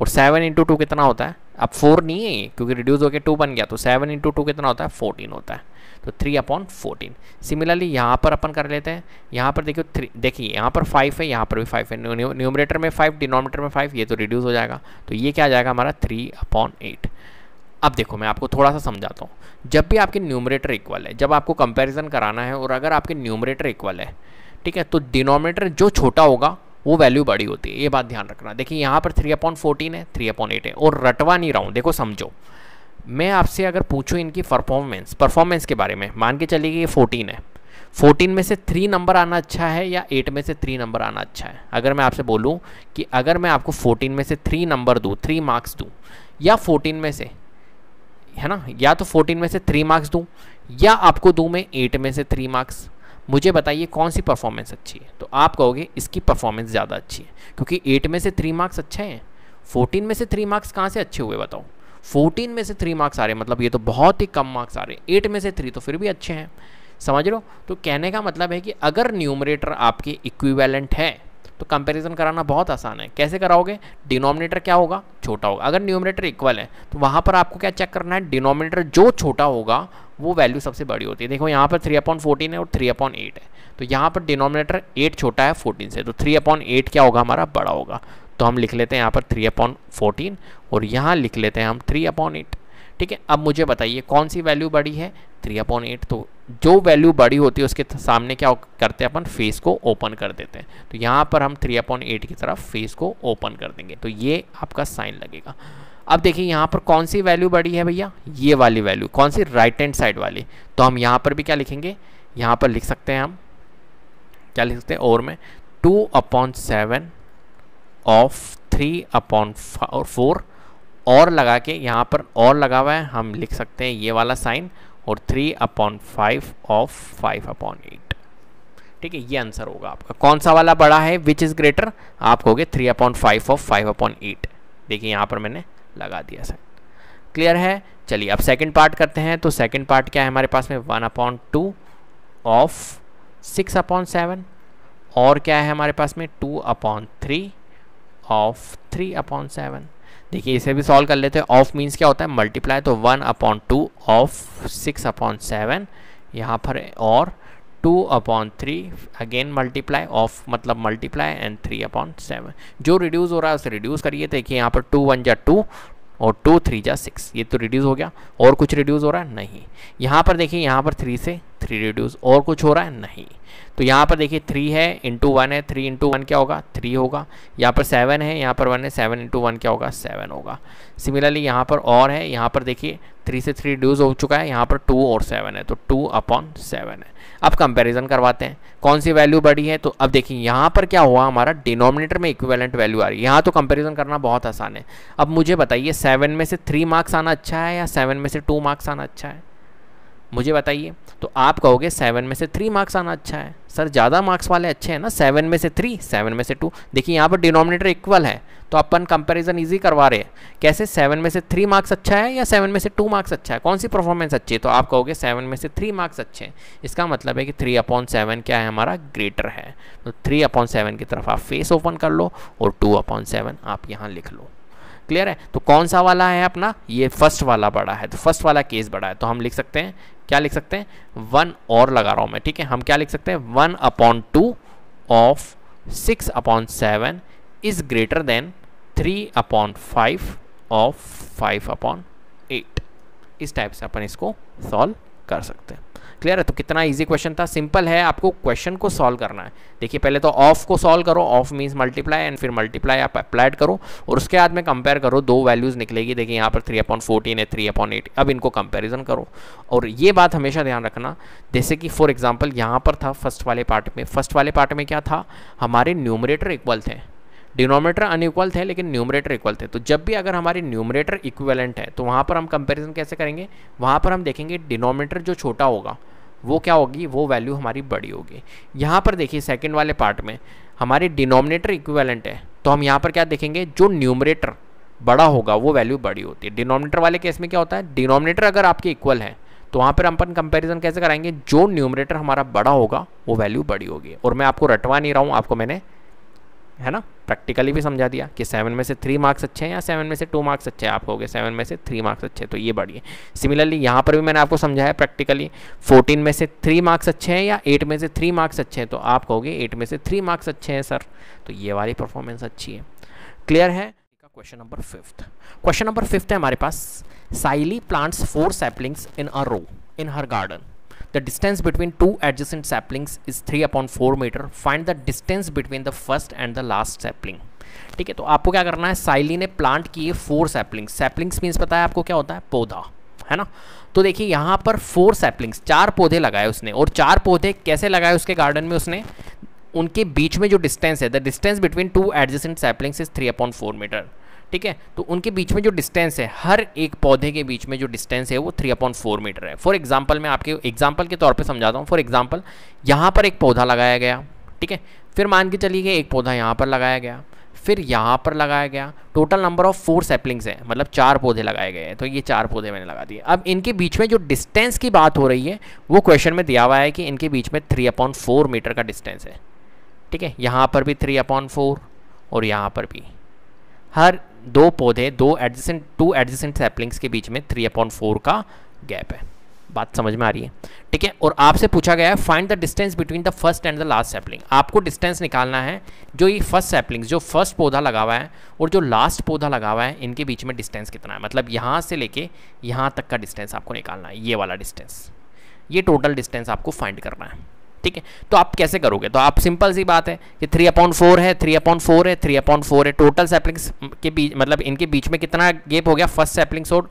और सेवन इंटू टू कितना होता है अब फोर नहीं है क्योंकि रिड्यूस होकर टू बन गया तो सेवन इंटू टू कितना होता है फोर्टीन होता है तो थ्री अपॉन फोर्टीन सिमिलरली यहाँ पर अपन कर लेते हैं यहाँ पर देखिए थ्री देखिए यहाँ पर फाइव है यहाँ पर भी फाइव है न्यूमरेटर में फाइव डिनोमीटर में फाइव ये तो रिड्यूस हो जाएगा तो ये क्या आ जाएगा हमारा थ्री अपॉन एट अब देखो मैं आपको थोड़ा सा समझाता हूँ जब भी आपके न्यूमरेटर इक्वल है जब आपको कंपेरिजन कराना है और अगर आपके न्यूमरेटर इक्वल है ठीक है तो डिनोमीटर जो छोटा होगा वो वैल्यू बड़ी होती है ये बात ध्यान रखना देखिए यहाँ पर थ्री अपॉइंट फोर्टीन है थ्री अपॉइंट एट है और रटवा नहीं रहा हूँ देखो समझो मैं आपसे अगर पूछूँ इनकी परफॉर्मेंस परफॉर्मेंस के बारे में मान के चलिए कि ये फोर्टीन है फोर्टीन में से थ्री नंबर आना अच्छा है या एट में से थ्री नंबर आना अच्छा है अगर मैं आपसे बोलूँ कि अगर मैं आपको फोर्टीन में से थ्री नंबर दूँ थ्री मार्क्स दूँ या फोर्टीन में से है ना या तो फोर्टीन में से थ्री मार्क्स दूँ या आपको दूँ मैं एट में से थ्री मार्क्स मुझे बताइए कौन सी परफॉर्मेंस अच्छी है तो आप कहोगे इसकी परफॉर्मेंस ज़्यादा अच्छी है क्योंकि एट में से थ्री मार्क्स अच्छे हैं फोर्टीन में से थ्री मार्क्स कहाँ से अच्छे हुए बताओ फोर्टीन में से थ्री मार्क्स आ रहे हैं मतलब ये तो बहुत ही कम मार्क्स आ रहे हैं एट में से थ्री तो फिर भी अच्छे हैं समझ लो तो कहने का मतलब है कि अगर न्यूमरेटर आपके इक्विवेलेंट है तो कंपैरिजन कराना बहुत आसान है कैसे कराओगे डिनोमिनेटर क्या होगा छोटा होगा अगर न्यूमरेटर इक्वल है तो वहाँ पर आपको क्या चेक करना है डिनोमिनेटर जो छोटा होगा वो वैल्यू सबसे बड़ी होती है देखो यहाँ पर थ्री अपॉन फोर्टीन है और थ्री अपॉन एट है तो यहाँ पर डिनोमिनेटर एट छोटा है फोर्टीन से तो थ्री अपॉन एट क्या होगा हमारा बड़ा होगा तो हम लिख लेते हैं यहाँ पर थ्री अपॉन फोर्टीन और यहाँ लिख लेते हैं हम थ्री अपॉन एट ठीक है अब मुझे बताइए कौन सी वैल्यू बड़ी है थ्री अपॉन एट तो जो वैल्यू बड़ी होती है उसके सामने क्या करते हैं अपन फेस को ओपन कर देते हैं तो यहाँ पर हम थ्री अपॉन एट की तरफ फेस को ओपन कर देंगे तो ये आपका साइन लगेगा अब देखिए यहाँ पर कौन सी वैल्यू बड़ी है भैया ये वाली वैल्यू कौन सी राइट हैंड साइड वाली तो हम यहाँ पर भी क्या लिखेंगे यहाँ पर लिख सकते हैं हम क्या लिख सकते हैं और में two upon seven of three upon four और लगा के यहाँ पर और लगा हुआ है हम लिख सकते हैं ये वाला साइन और three upon five of five upon eight ठीक है ये आंसर होगा आपका कौन सा वाला बड़ा है विच इज़ ग्रेटर आप कहोगे three upon five of five upon eight देखिए यहाँ पर मैंने लगा दिया सर क्लियर है चलिए अब सेकंड पार्ट करते हैं तो सेकंड पार्ट क्या है हमारे पास में one upon two of six upon seven और क्या है हमारे पास में two upon three of three upon seven देखिए इसे भी सॉल्व कर लेते हैं ऑफ मीन्स क्या होता है मल्टीप्लाई तो one upon two of six upon seven यहाँ पर और two upon three again multiply of मतलब multiply and three upon seven जो रिड्यूस हो रहा है उसे रिड्यूस करिए देखिए यहाँ पर टू वन जा टू और टू थ्री जा सिक्स ये तो रिड्यूस हो गया और कुछ रिड्यूस हो रहा है नहीं यहाँ पर देखिए यहाँ पर थ्री से थ्री रिड्यूस और कुछ हो रहा है नहीं तो यहाँ पर देखिए थ्री है इंटू वन है थ्री इंटू वन क्या होगा थ्री होगा यहाँ पर सेवन है यहाँ पर वन है सेवन इंटू वन क्या होगा सेवन होगा सिमिलरली यहाँ पर और है यहाँ पर देखिए थ्री से थ्री रिड्यूज हो चुका है यहाँ पर टू और सेवन है तो टू अपॉन सेवन है अब कंपैरिजन करवाते हैं कौन सी वैल्यू बड़ी है तो अब देखिए यहाँ पर क्या हुआ हमारा डिनोमिनेटर में इक्विवेलेंट वैल्यू आ रही है यहाँ तो कंपेरिजन करना बहुत आसान है अब मुझे बताइए सेवन में से थ्री मार्क्स आना अच्छा है या सेवन में से टू मार्क्स आना अच्छा है मुझे बताइए तो आप कहोगे सेवन में से थ्री मार्क्स आना अच्छा है सर ज़्यादा मार्क्स वाले अच्छे हैं ना सेवन में से थ्री सेवन में से टू देखिए यहाँ पर डिनोमिनेटर इक्वल है तो अपन कंपैरिजन इजी करवा रहे हैं कैसे सेवन में से थ्री मार्क्स अच्छा है या सेवन में से टू मार्क्स अच्छा है कौन सी परफॉर्मेंस अच्छी है तो आप कहोगे सेवन में से थ्री मार्क्स अच्छे हैं इसका मतलब है कि थ्री अपॉन सेवन क्या है हमारा ग्रेटर है तो थ्री अपॉन सेवन की तरफ आप फेस ओपन कर लो और टू अपॉन सेवन आप यहाँ लिख लो क्लियर है तो कौन सा वाला है अपना ये फर्स्ट वाला बड़ा है तो फर्स्ट वाला केस बड़ा है तो हम लिख सकते हैं क्या लिख सकते हैं वन और लगा रहा हूं मैं ठीक है हम क्या लिख सकते हैं one upon two of six upon seven is greater than three upon five of five upon eight इस टाइप से अपन इसको सॉल्व कर सकते हैं क्लियर है तो कितना ईजी क्वेश्चन था सिंपल है आपको क्वेश्चन को सॉल्व करना है देखिए पहले तो ऑफ को सॉल्व करो ऑफ मीन्स मल्टीप्लाई एंड फिर मल्टीप्लाई आप अप्लाइड करो और उसके बाद में कंपेयर करो दो वैल्यूज निकलेगी देखिए यहाँ पर थ्री अपॉइंट फोर्टीन है थ्री अपॉइंट एट अब इनको कंपेरिजन करो और ये बात हमेशा ध्यान रखना जैसे कि फॉर एग्जाम्पल यहाँ पर था फर्स्ट वाले पार्ट में फर्स्ट वाले पार्ट में क्या था हमारे न्यूमरेटर इक्वल थे अन अनइक्वल थे लेकिन न्यूमरेटर इक्वल थे तो जब भी अगर हमारे न्यूमरेटर इक्वलेंट है तो वहाँ पर हम कंपैरिजन कैसे करेंगे वहाँ पर हम देखेंगे डिनोमिनेटर जो छोटा होगा वो क्या होगी वो वैल्यू हमारी बड़ी होगी यहाँ पर देखिए सेकेंड वाले पार्ट में हमारे डिनोमिनेटर इक्विवेलेंट है तो हम यहाँ पर क्या देखेंगे जो न्यूमरेटर बड़ा होगा वो वैल्यू बड़ी होती है डिनोमिनेटर वाले केस में क्या होता है डिनोमिनेटर अगर आपके इक्वल है तो वहाँ पर हम अपन कंपैरिजन कैसे कराएंगे जो न्यूमरेटर हमारा बड़ा होगा वो वैल्यू बड़ी होगी और मैं आपको रटवा नहीं रहा हूँ आपको मैंने है ना प्रैक्टिकली भी समझा दिया कि सेवन में से थ्री मार्क्स अच्छे हैं या सेवन में से टू मार्क्स अच्छे हैं आप कहोगे सेवन में से थ्री मार्क्स अच्छे हैं तो ये बढ़िए सिमिलरली यहाँ पर भी मैंने आपको समझाया प्रैक्टिकली फोर्टीन में से थ्री मार्क्स अच्छे हैं या एट में से थ्री मार्क्स अच्छे हैं तो आप कहोगे एट में से थ्री मार्क्स अच्छे हैं सर तो ये वाली परफॉर्मेंस अच्छी है क्लियर है question number fifth question number fifth है हमारे पास Shaily plants four saplings in a row in her garden the distance between two adjacent saplings is three upon four metre find the distance between the first and the last sapling ठीक है तो आपको क्या करना है साइली ने प्लांट किए four saplings saplings means पता है आपको क्या होता है पौधा है ना तो देखिए यहाँ पर फोर सैपलिंग्स चार पौधे लगाए उसने और चार पौधे कैसे लगाए उसके गार्डन में उसने उनके बीच में जो डिस्टेंस है the distance between two adjacent saplings is three upon four metre ठीक है तो उनके बीच में जो डिस्टेंस है हर एक पौधे के बीच में जो डिस्टेंस है वो थ्री अपॉइंट फोर मीटर है फॉर एग्जाम्पल मैं आपके एग्जाम्पल के तौर पर समझाता हूँ फॉर एग्जाम्पल यहाँ पर एक पौधा लगाया गया ठीक है फिर मान के चलिए कि एक पौधा यहाँ पर लगाया गया फिर यहाँ पर लगाया गया total number of four saplings है मतलब चार पौधे लगाए गए हैं तो ये चार पौधे मैंने लगा दिए अब इनके बीच में जो डिस्टेंस की बात हो रही है वो क्वेश्चन में दिया हुआ है कि इनके बीच में थ्री अपॉइंट फोर मीटर का डिस्टेंस है ठीक है यहाँ पर भी थ्री अपॉइंट फोर और यहाँ पर भी हर दो पौधे दो एडजेंट टू एडजेंट सैपलिंग्स के बीच में थ्री अपॉन फोर का गैप है बात समझ में आ रही है ठीक है और आपसे पूछा गया है find the distance between the first and the last sapling आपको डिस्टेंस निकालना है जो ये फर्स्ट सैपलिंग्स जो फर्स्ट पौधा लगा हुआ है और जो लास्ट पौधा लगा हुआ है इनके बीच में डिस्टेंस कितना है मतलब यहाँ से लेके यहाँ तक का डिस्टेंस आपको निकालना है ये वाला डिस्टेंस ये टोटल डिस्टेंस आपको फाइंड करना है ठीक है तो आप कैसे करोगे तो आप सिंपल सी बात है कि थ्री अपॉइंट फोर है थ्री अपॉइंट फोर है थ्री अपॉइंट फोर है टोटल सेप्लिंग्स के बीच मतलब इनके बीच में कितना गेप हो गया फर्स्ट सैपलिंग्स और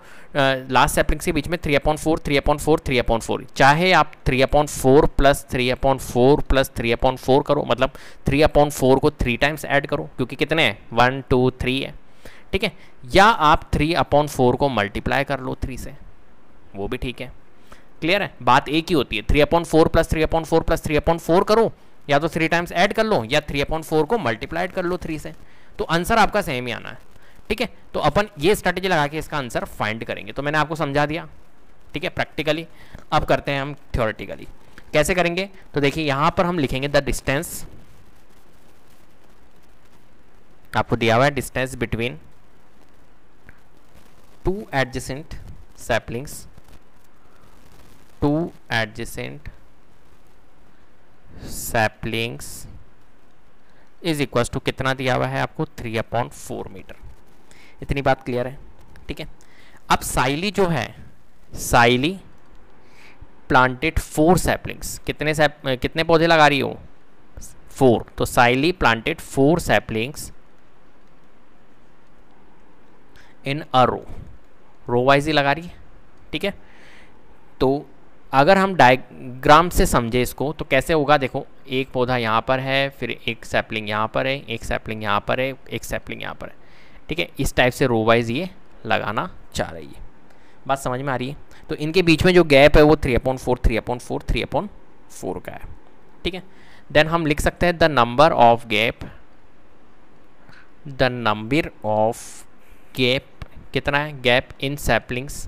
लास्ट सेप्लिंग्स के बीच में three upon four three upon four three upon four चाहे आप three upon four plus three upon four plus three upon four करो मतलब थ्री अपॉइंट फोर को थ्री टाइम्स ऐड करो क्योंकि कितने हैं वन टू थ्री है ठीक है या आप थ्री अपॉइंट फोर को मल्टीप्लाई कर लो थ्री से वो भी ठीक है क्लियर है बात एक ही होती है three upon four plus three upon four plus three upon four करो या तो थ्री टाइम्स ऐड कर लो या थ्री अपॉइंट फोर को मल्टीप्लाइड कर लो थ्री से तो आंसर आपका सेम ही आना है ठीक है तो अपन ये स्ट्रेटेजी लगा के इसका आंसर फाइंड करेंगे तो मैंने आपको समझा दिया ठीक है प्रैक्टिकली अब करते हैं हम थ्योरेटिकली कैसे करेंगे तो देखिए यहां पर हम लिखेंगे द डिस्टेंस आपको दिया हुआ है distance between two adjacent saplings two adjacent saplings is equal to कितना दिया हुआ है आपको थ्री अपॉइंट फोर मीटर इतनी बात क्लियर है ठीक है अब साइली जो है साइली प्लांटेड फोर सैपलिंग्स कितने सैप कितने पौधे लगा रही हो फोर तो Saili planted four saplings in a row row wise ही लगा रही है ठीक है तो अगर हम डायग्राम से समझे इसको तो कैसे होगा देखो एक पौधा यहाँ पर है फिर एक सैपलिंग यहाँ पर है एक सैपलिंग यहाँ पर है एक सैपलिंग यहाँ पर है ठीक है इस टाइप से रो वाइज ये लगाना चाह रही है बात समझ में आ रही है तो इनके बीच में जो गैप है वो three upon four three upon four three upon four का है ठीक है देन हम लिख सकते हैं the number of gap the number of gap कितना है गैप इन सैपलिंग्स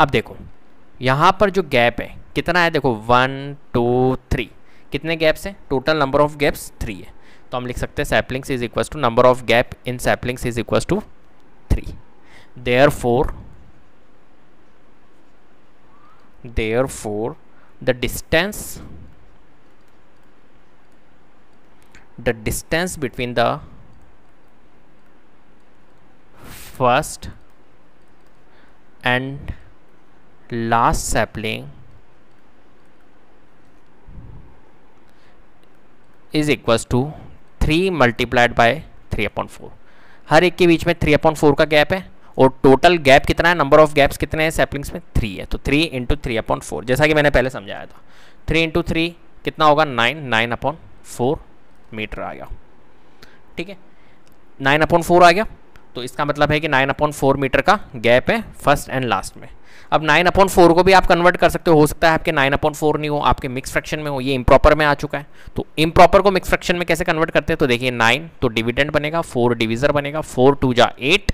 अब देखो यहाँ पर जो गैप है कितना है देखो वन टू थ्री कितने गैप्स हैं total number of gaps three है तो हम लिख सकते हैं saplings is equal to number of gap in saplings is equal to three there four there four the distance the distance between the first and last sapling is equals to three multiplied by three upon four हर एक के बीच में three upon four का gap है और total gap कितना है नंबर ऑफ गैप्स कितने हैं सैपलिंग्स में थ्री है तो three into three upon four जैसा कि मैंने पहले समझाया था थ्री इंटू थ्री कितना होगा nine nine upon four metre आ गया ठीक है नाइन अपॉइंट फोर आ गया तो इसका मतलब है कि नाइन अपॉइंट फोर मीटर का गैप है फर्स्ट एंड लास्ट में अब नाइन अपॉन फोर को भी आप कन्वर्ट कर सकते हो हो सकता है आपके नाइन अपॉन फोर नहीं हो आपके मिक्स फ्रैक्शन में हो ये इम्प्रॉपर में आ चुका है तो इम्प्रॉपर को मिक्स फ्रैक्शन में कैसे कन्वर्ट करते हैं तो देखिए नाइन तो डिविडेंड बनेगा फोर डिविजर बनेगा फोर टू जा एट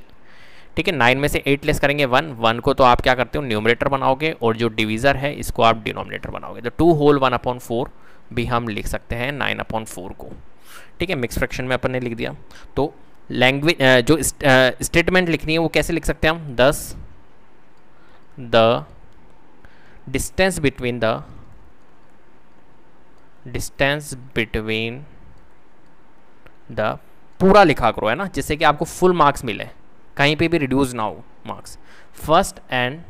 ठीक है नाइन में से एट लेस करेंगे वन वन को तो आप क्या करते हो न्यूमरेटर बनाओगे और जो डिवीज़र है इसको आप डिनोमिनेटर बनाओगे तो two whole one upon four भी हम लिख सकते हैं नाइन अपॉन फोर को ठीक है मिक्स फ्रैक्शन में अपन ने लिख दिया तो लैंग्वेज जो स्टेटमेंट लिखनी है वो कैसे लिख सकते हैं हम दस the distance between the distance between the पूरा लिखा करो है ना जिससे कि आपको फुल मार्क्स मिले कहीं पे भी रिड्यूस ना हो marks first and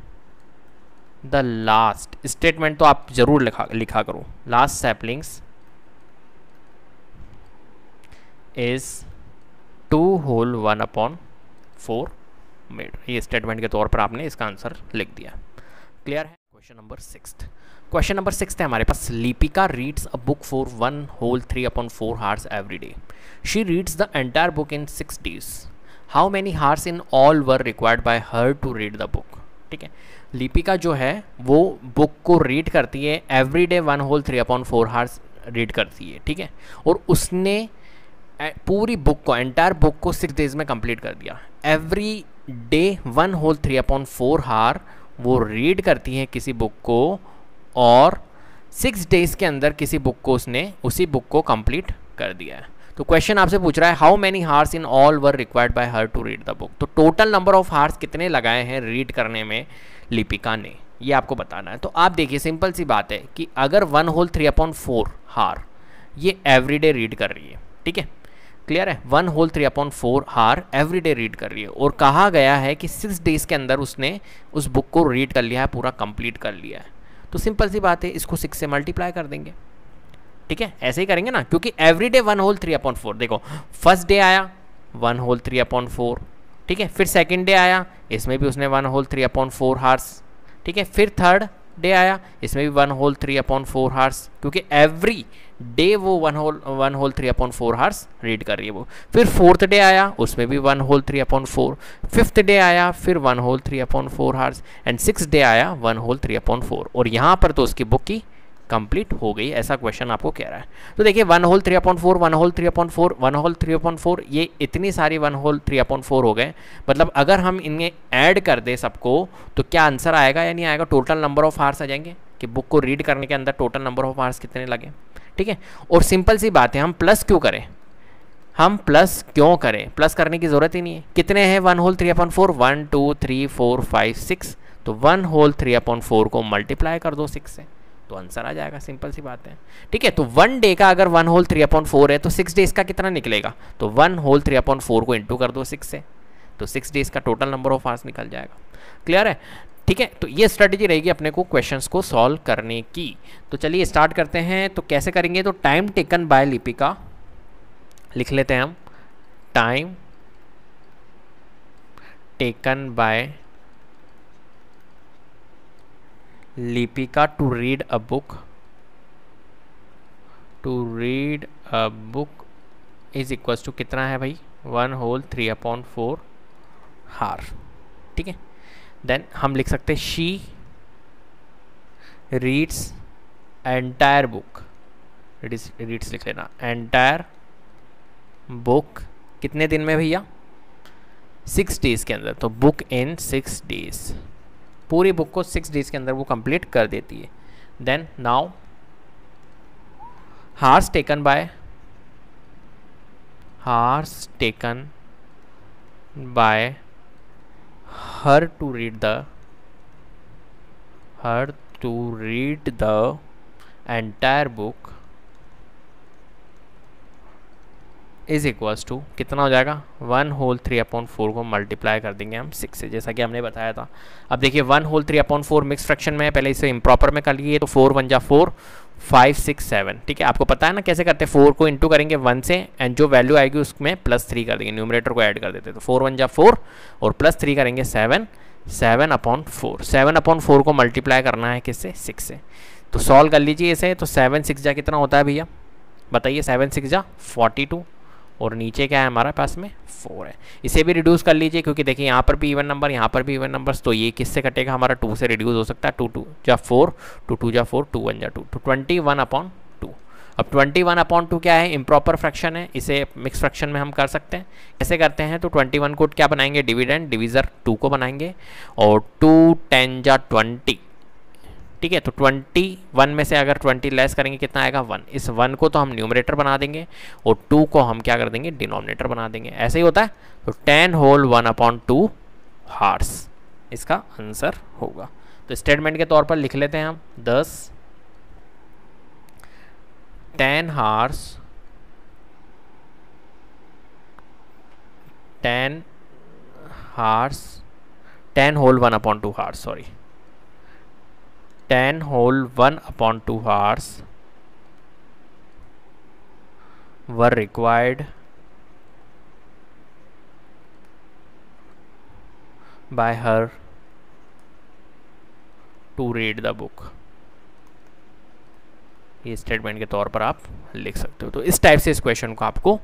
the last statement तो आप जरूर लिखा लिखा करो last saplings is two whole one upon four made ये स्टेटमेंट के तौर पर आपने इसका आंसर लिख दिया क्लियर है question number six question number six है हमारे पास Lipika reads a book for one whole three upon four hours every day she reads the entire book in six days how many hours in all were required by her to read the book ठीक है लिपिका जो है वो book को read करती है every day one whole three upon four hours read करती है ठीक है और उसने पूरी बुक को एंटायर बुक को सिक्स डेज में कंप्लीट कर दिया every day one whole three upon four hour वो रीड करती हैं किसी बुक को और सिक्स डेज के अंदर किसी बुक को उसने उसी बुक को कंप्लीट कर दिया है तो क्वेश्चन आपसे पूछ रहा है how many hours in all were required by her to read the book तो टोटल नंबर ऑफ हार्स कितने लगाए हैं रीड करने में लिपिका ने ये आपको बताना है तो आप देखिए सिंपल सी बात है कि अगर one whole three upon four hour ये एवरीडे रीड कर रही है ठीक है क्लियर है one whole three upon four hour every day read कर रही है और कहा गया है कि सिक्स डेज के अंदर उसने उस बुक को रीड कर लिया है पूरा कंप्लीट कर लिया है तो सिंपल सी बात है इसको सिक्स से मल्टीप्लाई कर देंगे ठीक है ऐसे ही करेंगे ना क्योंकि every day one whole three upon four देखो फर्स्ट डे आया one whole three upon four ठीक है फिर सेकेंड डे आया इसमें भी उसने one whole three upon four hours ठीक है फिर थर्ड डे आया इसमें भी one whole three upon four hours क्योंकि एवरी डे वो one whole one whole three upon four hours read कर रही है वो फिर फोर्थ डे आया उसमें भी one whole three upon four fifth day आया फिर one whole three upon four hours and six day आया one whole three upon four और यहाँ पर तो उसकी बुक की कंप्लीट हो गई ऐसा क्वेश्चन आपको कह रहा है तो देखिए one whole three upon four one whole three upon four one whole three upon four ये इतनी सारी one whole three upon four हो गए मतलब अगर हम इन्हें ऐड कर दें सबको तो क्या आंसर आएगा या नहीं आएगा टोटल नंबर ऑफ हार्स आ जाएंगे कि बुक को रीड करने के अंदर टोटल नंबर ऑफ हार्स कितने लगे ठीक है और सिंपल सी बात है हम प्लस क्यों करें हम प्लस क्यों करें प्लस करने की ज़रूरत ही नहीं है कितने हैं one whole three upon four one two three four five six तो one whole three upon four को मल्टीप्लाई कर दो सिक्स से तो आंसर आ जाएगा सिंपल सी बात है ठीक है तो वन डे का अगर one whole three upon four है तो सिक्स डेज का कितना निकलेगा तो one whole three upon four को इंटू कर दो सिक्स से तो सिक्स डेज का टोटल नंबर ऑफ आर्स निकल जाएगा क्लियर है ठीक है तो ये स्ट्रेटेजी रहेगी अपने को क्वेश्चंस को सॉल्व करने की तो चलिए स्टार्ट करते हैं तो कैसे करेंगे तो टाइम टेकन बाय लिपिका लिख लेते हैं हम time taken by Lipika to read a book to read a book is equals to कितना है भाई one whole three upon four hour ठीक है देन हम लिख सकते हैं she reads entire book reads लिख लेना एंटायर बुक कितने दिन में भैया सिक्स डेज़ के अंदर तो बुक इन सिक्स डेज़ पूरी बुक को सिक्स डेज के अंदर वो कंप्लीट कर देती है then now hours taken by hours taken by her to read the her to read the entire book is equals to कितना हो जाएगा one whole three upon four को मल्टीप्लाई कर देंगे हम सिक्स से जैसा कि हमने बताया था अब देखिए one whole three upon four mix fraction में है पहले इसे इम्प्रॉपर में कर लिए तो फोर वन जा फोर फाइव सिक्स सेवन ठीक है आपको पता है ना कैसे करते हैं फोर को इंटू करेंगे वन से एंड जो वैल्यू आएगी उसमें प्लस थ्री कर देंगे न्यूमरेटर को ऐड कर देते तो फोर वन जा फोर और प्लस थ्री करेंगे seven seven upon four seven upon four को मल्टीप्लाई करना है किससे सिक्स से तो सॉल्व कर लीजिए इसे तो सेवन सिक्स जा कितना होता है भैया बताइए सेवन सिक्स जा फोर्टी टू और नीचे क्या है हमारे पास में फोर है इसे भी रिड्यूस कर लीजिए क्योंकि देखिए यहाँ पर भी इवन नंबर यहाँ पर भी इवन नंबर्स तो ये किससे कटेगा हमारा टू से रिड्यूस हो सकता है टू टू जा फोर टू टू जा फोर टू वन जा two two twenty one upon two अब ट्वेंटी वन अपॉन टू क्या है इम्प्रॉपर फ्रैक्शन है इसे मिक्स फ्रैक्शन में हम कर सकते हैं कैसे करते हैं तो ट्वेंटी वन को क्या बनाएंगे डिविडेंड डिविजर टू को बनाएंगे और टू टेन जा ट्वेंटी ठीक है तो वन में से अगर 20 लेस करेंगे कितना आएगा वन इस वन को तो हम न्यूमरेटर बना देंगे और टू को हम क्या कर देंगे डिनोमिनेटर बना देंगे ऐसे ही होता है तो ten whole one upon two hours इसका आंसर होगा तो स्टेटमेंट के तौर पर लिख लेते हैं हम दस ten hours ten hours ten whole one upon two hours sorry ten whole one upon two hours were required by her to read the book ये स्टेटमेंट के तौर पर आप लिख सकते हो तो इस टाइप से इस क्वेश्चन को आपको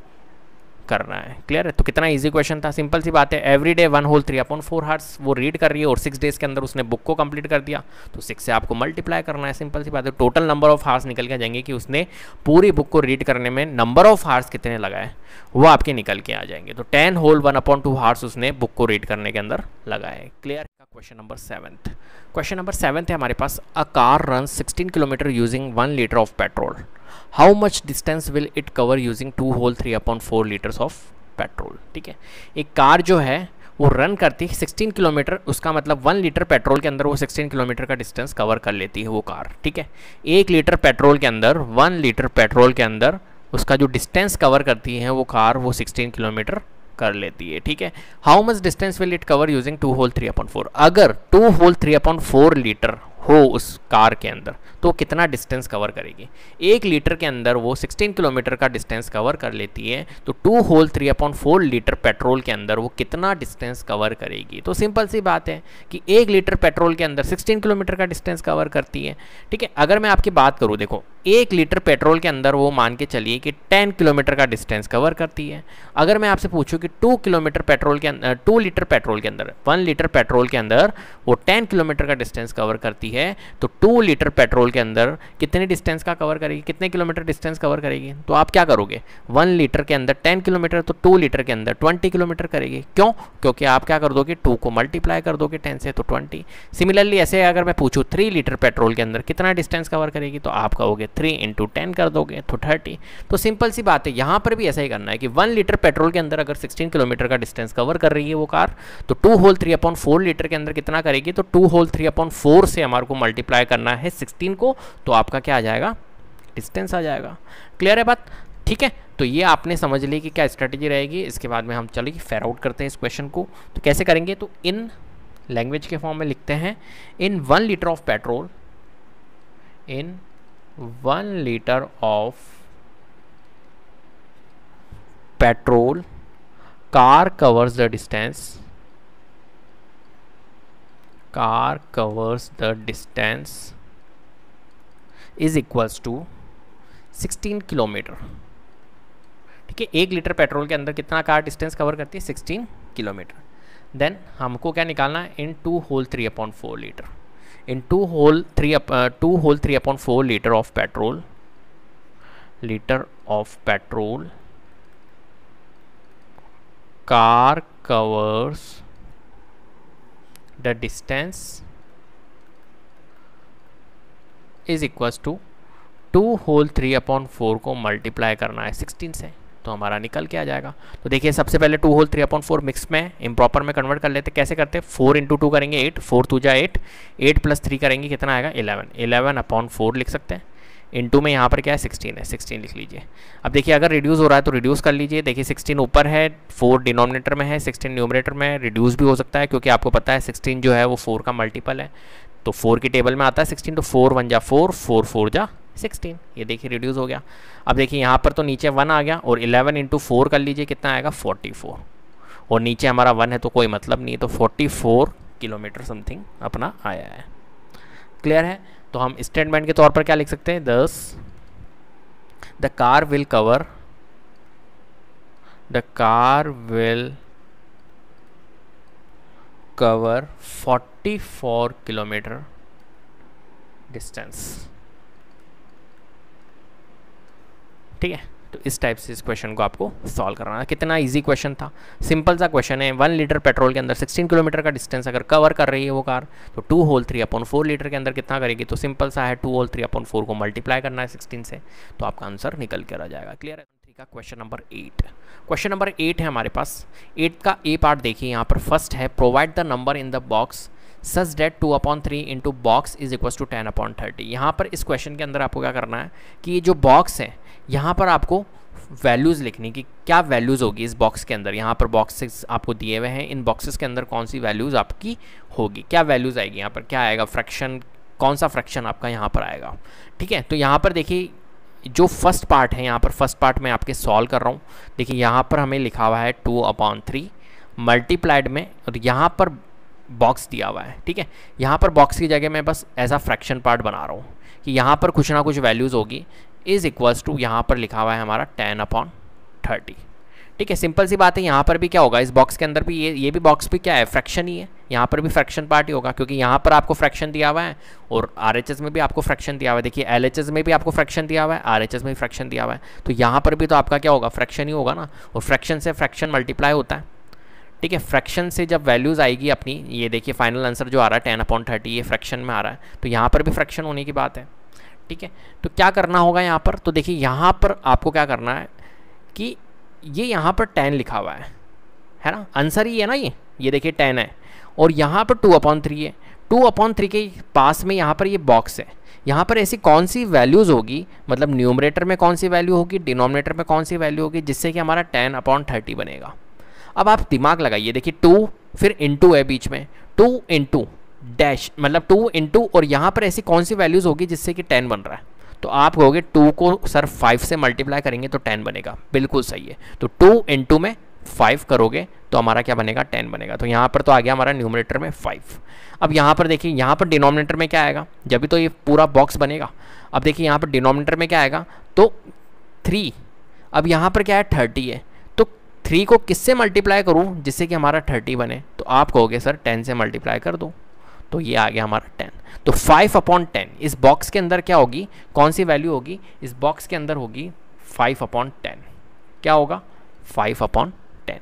करना है क्लियर है तो कितना इजी क्वेश्चन था सिंपल सी बात है every day one whole three upon four hours वो रीड कर रही है और सिक्स डेज के अंदर उसने बुक को कंप्लीट कर दिया तो सिक्स से आपको मल्टीप्लाई करना है सिंपल सी बात है टोटल नंबर ऑफ हार्स निकल के जाएंगे कि उसने पूरी बुक को रीड करने में नंबर ऑफ हार्स कितने लगाए वो आपके निकल के आ जाएंगे तो ten whole one upon two hours उसने बुक को रीड करने के अंदर लगाए क्लियर का question number seventh question number seventh है हमारे पास a car run 16 kilometre using one litre of petrol how much distance will it cover using two whole three upon four litres of petrol ठीक है एक car जो है वो run करती है सिक्सटीन किलोमीटर उसका मतलब वन लीटर पेट्रोल के अंदर वो सिक्सटीन किलोमीटर का डिस्टेंस कवर कर लेती है वो कार ठीक है एक लीटर पेट्रोल के अंदर वन लीटर पेट्रोल के अंदर उसका जो डिस्टेंस कवर करती है वो कार वो सिक्सटीन किलोमीटर कर लेती है ठीक है how much distance will it cover using two whole three upon four अगर two whole three upon four litre हो उस कार के अंदर तो कितना डिस्टेंस कवर करेगी एक लीटर के अंदर वो 16 किलोमीटर का डिस्टेंस कवर कर लेती है तो two whole three upon four litre petrol के अंदर वो कितना डिस्टेंस कवर करेगी तो सिंपल सी बात है कि एक लीटर पेट्रोल के अंदर 16 किलोमीटर का डिस्टेंस कवर करती है ठीक है अगर मैं आपकी बात करूँ देखो एक लीटर पेट्रोल के अंदर वो मान के चलिए कि टेन किलोमीटर का डिस्टेंस कवर करती है अगर मैं आपसे पूछूँ कि टू किलोमीटर पेट्रोल के अंदर टू लीटर पेट्रोल के अंदर वन लीटर पेट्रोल के अंदर वो टेन किलोमीटर का डिस्टेंस कवर करती है है तो टू लीटर पेट्रोल के अंदर कितने डिस्टेंस का कवर करेगी कितने किलोमीटर डिस्टेंस कवर करेगी तो आप क्या करोगे वन लीटर के अंदर टेन किलोमीटर तो टू लीटर के अंदर ट्वेंटी किलोमीटर करेगी क्यों क्योंकि आप क्या कर दोगे टू को मल्टीप्लाई कर दोगे टेन से तो ट्वेंटी सिमिलरली ऐसे अगर मैं पूछूँ थ्री लीटर पेट्रोल के अंदर कितना डिस्टेंस कवर करेगी तो आप कहोगे थ्री इंटू कर दोगे तो थर्टी तो सिंपल सी बात है यहाँ पर भी ऐसा ही करना है कि वन लीटर पेट्रोल के अंदर अगर सिक्सटीन किलोमीटर का डिस्टेंस कवर कर रही है वो कार तो two whole three upon four litre के अंदर कितना करेगी तो two whole three upon four से हमारा हमारे को मल्टीप्लाई करना है सिक्सटीन को तो आपका क्या आ जाएगा डिस्टेंस आ जाएगा क्लियर है बात ठीक है तो ये आपने समझ ली कि क्या स्ट्रेटेजी रहेगी इसके बाद में हम चलिए फेर आउट करते हैं इस क्वेश्चन को तो कैसे करेंगे तो इन लैंग्वेज के फॉर्म में लिखते हैं in one litre of petrol in one litre of petrol car covers the distance car covers the distance is equals to 16 kilometre ठीक है एक लीटर पेट्रोल के अंदर कितना कार डिस्टेंस कवर करती है 16 किलोमीटर देन हमको क्या निकालना है in two whole three upon four litre in two whole three two whole three upon four litre of petrol litre of petrol car covers the distance is equals to two whole three upon four को multiply करना है sixteen से तो हमारा निकल के आ जाएगा तो देखिए सबसे पहले two whole three upon four mix में इम्प्रॉपर में कन्वर्ट कर लेते कैसे करते फोर इंटू टू करेंगे एट फोर टू जाए एट एट प्लस थ्री करेंगे कितना आएगा इलेवन इलेवन अपॉन फोर लिख सकते हैं इंटू में यहाँ पर क्या है सिक्सटीन है सिक्सटीन लिख लीजिए अब देखिए अगर रिड्यूस हो रहा है तो रिड्यूस कर लीजिए देखिए सिक्सटीन ऊपर है फोर डिनोमिनेटर में है सिक्सटीन न्यूमिनेटर में रिड्यूस भी हो सकता है क्योंकि आपको पता है सिक्सटीन जो है वो फोर का मल्टीपल है तो फोर की टेबल में आता है सिक्सटीन तो फोर वन जा फोर फोर फोर जा सिक्सटीन ये देखिए रिड्यूस हो गया अब देखिए यहाँ पर तो नीचे वन आ गया और इलेवन इंटू फोर कर लीजिए कितना आएगा फोर्टी फोर और नीचे हमारा वन है तो कोई मतलब नहीं है तो फोर्टी फोर किलोमीटर समथिंग अपना आया है क्लियर है तो हम स्टेटमेंट के तौर पर क्या लिख सकते हैं दस the car will cover the car will forty 44 kilometre distance ठीक है तो इस टाइप से इस क्वेश्चन को आपको सॉल्व करना है कितना इजी क्वेश्चन था सिंपल सा क्वेश्चन है वन लीटर पेट्रोल के अंदर सिक्सटीन किलोमीटर का डिस्टेंस अगर कवर कर रही है वो कार तो two whole three upon four litre के अंदर कितना करेगी तो सिंपल सा है two whole three upon four को मल्टीप्लाई करना है सिक्सटीन से तो आपका आंसर निकल कर आ जाएगा क्लियर है का question number eight question number eight है हमारे पास एट का ए पार्ट देखिए यहाँ पर फर्स्ट है provide the number in the box such that two upon three into box is equal to ten upon thirty यहाँ पर इस क्वेश्चन के अंदर आपको क्या करना है कि ये जो बॉक्स है यहाँ पर आपको वैल्यूज़ लिखनी कि क्या वैल्यूज़ होगी इस बॉक्स के अंदर यहाँ पर बॉक्सेस आपको दिए हुए हैं इन बॉक्सेस के अंदर कौन सी वैल्यूज़ आपकी होगी क्या वैल्यूज़ आएगी यहाँ पर क्या आएगा फ्रैक्शन कौन सा फ्रैक्शन आपका यहाँ पर आएगा ठीक है तो यहाँ पर देखिए जो फर्स्ट पार्ट है यहाँ पर फर्स्ट पार्ट मैं आपके सॉल्व कर रहा हूँ देखिए यहाँ पर हमें लिखा हुआ है टू अपॉन थ्री मल्टीप्लाइड में और यहाँ पर बॉक्स दिया हुआ है ठीक है यहाँ पर बॉक्स की जगह मैं बस एज आ फ्रैक्शन पार्ट बना रहा हूँ कि यहाँ पर कुछ ना कुछ वैल्यूज़ होगी इज इक्वल्स टू यहाँ पर लिखा हुआ है हमारा टेन अपॉन थर्टी ठीक है सिंपल सी बात है यहाँ पर भी क्या होगा इस बॉक्स के अंदर भी ये ये भी बॉक्स भी क्या है फ्रैक्शन ही है यहाँ पर भी फ्रैक्शन पार्ट ही होगा क्योंकि यहाँ पर आपको फ्रैक्शन दिया हुआ है और आर में भी आपको फ्रैक्शन दिया हुआ है देखिए एल में भी आपको फ्रैक्शन दिया हुआ है आर में भी फ्रैक्शन दिया हुआ है तो यहाँ पर भी तो आपका क्या होगा फ्रैक्शन ही होगा ना और फ्रैक्शन से फ्रैक्शन मल्टीप्लाई होता है ठीक है फ्रैक्शन से जब वैल्यूज़ आएगी अपनी ये देखिए फाइनल आंसर जो आ रहा है टेन अपॉइंट थर्टी ये फ्रैक्शन में आ रहा है तो यहाँ पर भी फ्रैक्शन होने की बात है ठीक है तो क्या करना होगा यहाँ पर तो देखिए यहाँ पर आपको क्या करना है कि ये यहाँ पर टेन लिखा हुआ है है ना आंसर ही है ना ये ये देखिए टेन है और यहाँ पर टू अपॉन थ्री है टू अपॉन थ्री के पास में यहाँ पर ये बॉक्स है यहाँ पर ऐसी कौन सी वैल्यूज़ होगी मतलब न्यूमरेटर में कौन सी वैल्यू होगी डिनोमिनेटर में कौन सी वैल्यू होगी जिससे कि हमारा टेन अपॉन थर्टी बनेगा अब आप दिमाग लगाइए देखिए टू फिर इंटू है बीच में टू इंटू डैश मतलब टू इंटू और यहाँ पर ऐसी कौन सी वैल्यूज़ होगी जिससे कि टेन बन रहा है तो आप कहोगे टू को सर फाइव से मल्टीप्लाई करेंगे तो टेन बनेगा बिल्कुल सही है तो टू इंटू में फाइव करोगे तो हमारा क्या बनेगा टेन बनेगा तो यहाँ पर तो आ गया हमारा न्यूमिनेटर में फाइव अब यहाँ पर देखिए यहाँ पर डिनोमिनेटर में क्या आएगा जब भी तो ये पूरा बॉक्स बनेगा अब देखिए यहाँ पर डिनोमिनेटर में क्या आएगा तो थ्री अब यहाँ पर क्या है थर्टी है तो थ्री को किससे मल्टीप्लाई करूँ जिससे कि हमारा थर्टी बने तो आप कहोगे सर टेन से मल्टीप्लाई कर दो तो ये आ गया हमारा टेन तो फाइव अपॉन टेन इस बॉक्स के अंदर क्या होगी कौन सी वैल्यू होगी इस बॉक्स के अंदर होगी फाइव अपॉन टेन क्या होगा फाइव अपॉन टेन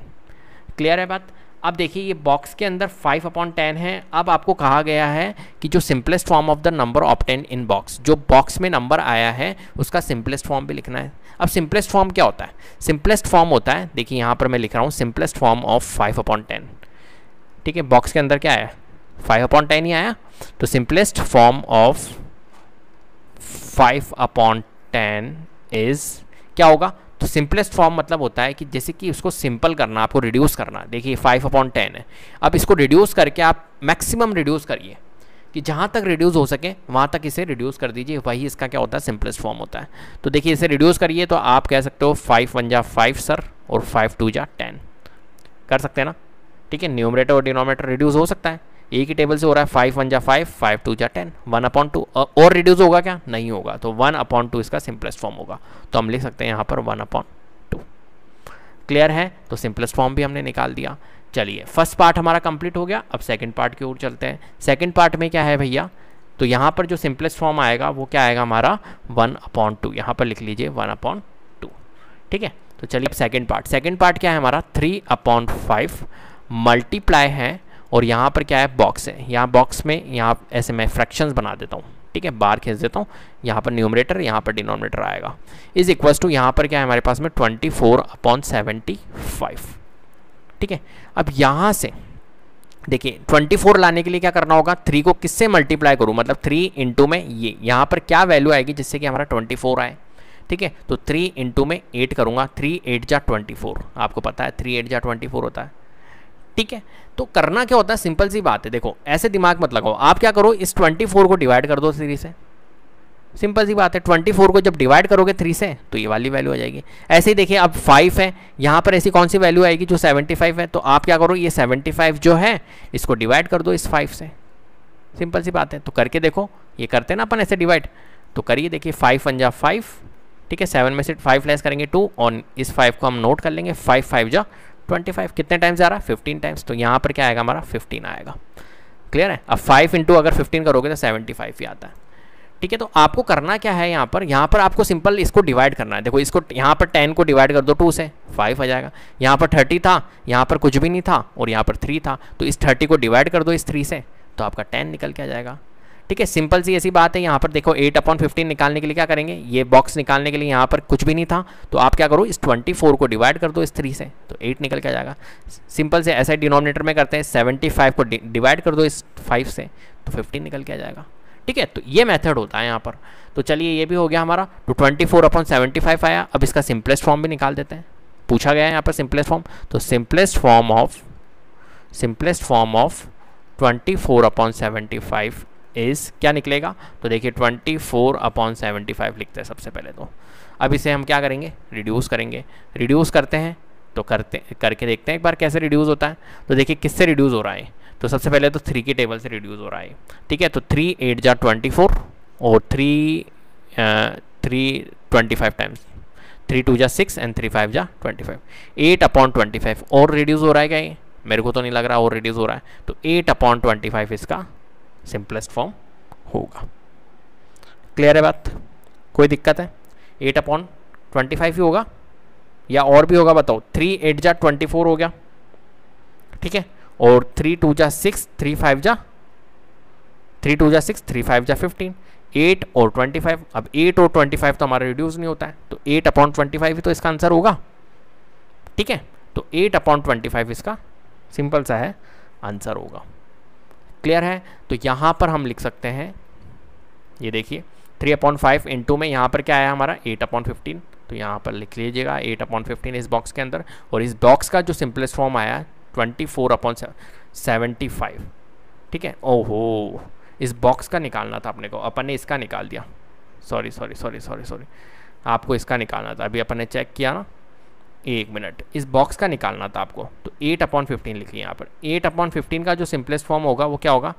क्लियर है बात अब देखिए ये बॉक्स के अंदर फाइव अपॉन टेन है अब आपको कहा गया है कि जो simplest form of the number obtain in box जो बॉक्स में नंबर आया है उसका सिंपलेस्ट फॉर्म भी लिखना है अब सिंपलेस्ट फॉर्म क्या होता है सिंपलेस्ट फॉर्म होता है देखिए यहाँ पर मैं लिख रहा हूँ simplest form of five upon ten ठीक है बॉक्स के अंदर क्या आया फाइव अपॉन टेन ही आया तो simplest form of five upon ten is क्या होगा तो सिंपलेस्ट फॉर्म मतलब होता है कि जैसे कि उसको सिंपल करना आपको रिड्यूस करना देखिए फाइव अपॉन टेन है अब इसको रिड्यूस करके आप मैक्सिमम रिड्यूस करिए कि जहाँ तक रिड्यूस हो सके वहाँ तक इसे रिड्यूस कर दीजिए वही इसका क्या होता है सिंपलेस्ट फॉर्म होता है तो देखिए इसे रिड्यूस करिए तो आप कह सकते हो फाइव वन जा फाइव सर और फाइव टू जा टेन कर सकते हैं ना ठीक है न्यूमरेटर और डिनोमेटर रिड्यूस हो सकता है एक ही टेबल से हो रहा है फाइव वन जा फाइव फाइव टू जा टेन वन अपॉन टू और रिड्यूस होगा क्या नहीं होगा तो वन अपॉन टू इसका सिंपलेस्ट फॉर्म होगा तो हम लिख सकते हैं यहाँ पर वन अपॉन टू क्लियर है तो सिंपलेस्ट फॉर्म भी हमने निकाल दिया चलिए फर्स्ट पार्ट हमारा कंप्लीट हो गया अब सेकेंड पार्ट की ओर चलते हैं सेकेंड पार्ट में क्या है भैया तो यहाँ पर जो सिंपलेस्ट फॉर्म आएगा वो क्या आएगा हमारा वन अपॉन टू यहाँ पर लिख लीजिए वन अपॉन टू ठीक है तो चलिए सेकेंड पार्ट सेकेंड पार्ट क्या है हमारा थ्री अपॉन फाइव मल्टीप्लाई है और यहाँ पर क्या है बॉक्स है यहाँ बॉक्स में यहाँ ऐसे मैं फ्रैक्शंस बना देता हूँ ठीक है बार खींच देता हूँ यहाँ पर न्यूमरेटर यहाँ पर डिनोमिनेटर आएगा इज इक्वल टू यहाँ पर क्या है हमारे पास में twenty four upon seventy five ठीक है अब यहाँ से देखिए ट्वेंटी फोर लाने के लिए क्या करना होगा थ्री को किससे मल्टीप्लाई करूँ मतलब थ्री इंटू में ये यहाँ पर क्या वैल्यू आएगी जिससे कि हमारा ट्वेंटी फोर आए ठीक है तो थ्री इंटू में एट करूँगा थ्री एट जा ट्वेंटी फोर आपको पता है थ्री एट जा ट्वेंटी फोर होता है ठीक है तो करना क्या होता है सिंपल सी बात है देखो ऐसे दिमाग मत लगाओ आप क्या करो इस 24 को डिवाइड कर दो थ्री से सिंपल सी बात है 24 को जब डिवाइड करोगे थ्री से तो ये वाली वैल्यू आ जाएगी ऐसे ही देखिए अब फाइव है यहाँ पर ऐसी कौन सी वैल्यू आएगी जो सेवेंटी है तो आप क्या करो ये सेवेंटी जो है इसको डिवाइड कर दो इस फाइव से सिंपल सी बात है तो करके देखो ये करते ना अपन ऐसे डिवाइड तो करिए देखिए फाइव पंजा फाइव ठीक है सेवन में से फाइव लेस करेंगे टू और इस फाइव को हम नोट कर लेंगे फाइव फाइव जा ट्वेंटी फाइव कितने टाइम्स जा रहा है फिफ्टीन टाइम्स तो यहाँ पर क्या आएगा हमारा फिफ्टीन आएगा क्लियर है अब फाइव इंटू अगर फिफ्टीन करोगे तो सेवेंटी फाइव ही आता है ठीक है तो आपको करना क्या है यहाँ पर यहाँ पर आपको सिंपल इसको डिवाइड करना है देखो इसको यहाँ पर टेन को डिवाइड कर दो टू से फाइव आ जाएगा यहाँ पर थर्टी था यहाँ पर कुछ भी नहीं था और यहाँ पर थ्री था तो इस थर्टी को डिवाइड कर दो इस थ्री से तो आपका टेन निकल के आ जाएगा ठीक है सिंपल सी ऐसी बात है यहाँ पर देखो एट अपॉन फिफ्टीन निकालने के लिए क्या करेंगे ये बॉक्स निकालने के लिए यहाँ पर कुछ भी नहीं था तो आप क्या करो इस ट्वेंटी फोर को डिवाइड कर दो इस थ्री से तो एट निकल के आ जाएगा सिंपल से ऐसे डिनोमिनेटर में करते हैं सेवेंटी फाइव को डिवाइड कर दो इस फाइव से तो फिफ्टीन निकल के आ जाएगा ठीक है तो ये मेथड होता है यहाँ पर तो चलिए ये भी हो गया हमारा तो twenty four upon seventy five आया अब इसका सिंपलेस्ट फॉर्म भी निकाल देते हैं पूछा गया है यहाँ पर सिंपलेस्ट फॉर्म तो simplest form of simplest form of twenty four upon seventy five is क्या निकलेगा तो देखिए twenty four upon seventy five लिखते हैं सबसे पहले तो अब इसे हम क्या करेंगे रिड्यूस करेंगे रिड्यूस करते हैं तो करते करके देखते हैं एक बार कैसे रिड्यूस होता है तो देखिए किससे रिड्यूस हो रहा है तो सबसे पहले तो थ्री के टेबल से रिड्यूस हो रहा है ठीक है तो थ्री एट जा ट्वेंटी फोर और three three twenty five times three two जा सिक्स एंड थ्री फाइव जा twenty five eight upon twenty five और रिड्यूस हो रहा है क्या ये मेरे को तो नहीं लग रहा और रिड्यूस हो रहा है तो एट अपॉन ट्वेंटी फाइव इसका सिंपलेस्ट फॉर्म होगा क्लियर है बात कोई दिक्कत है एट अपॉन ट्वेंटी फाइव ही होगा या और भी होगा बताओ थ्री एट जा ट्वेंटी फोर हो गया ठीक है और थ्री टू जा सिक्स थ्री फाइव जा थ्री टू जा सिक्स थ्री फाइव जा फिफ्टीन एट और ट्वेंटी फाइव अब एट और ट्वेंटी फाइव तो हमारा रिड्यूस नहीं होता है तो एट अपॉन ट्वेंटी फाइव ही तो इसका आंसर होगा ठीक है तो एट अपॉन ट्वेंटी फाइव इसका सिंपल सा है आंसर होगा क्लियर है तो यहाँ पर हम लिख सकते हैं ये देखिए थ्री अपॉइंट फाइव इंटू में यहाँ पर क्या आया हमारा एट अपॉइंट फिफ्टीन तो यहाँ पर लिख लीजिएगा एट अपॉइंट फिफ्टीन इस बॉक्स के अंदर और इस बॉक्स का जो सिंपलेस्ट फॉर्म आया twenty four upon seventy five ठीक है ओहो इस बॉक्स का निकालना था अपने को अपन ने इसका निकाल दिया sorry sorry sorry sorry sorry आपको इसका निकालना था अभी अपन ने चेक किया ना एक मिनट इस बॉक्स का निकालना था आपको तो एट अपॉन फिफ्टीन लिखिए यहाँ पर एट अपॉन फिफ्टीन का जो सिंपलेस्ट फॉर्म होगा वो क्या होगा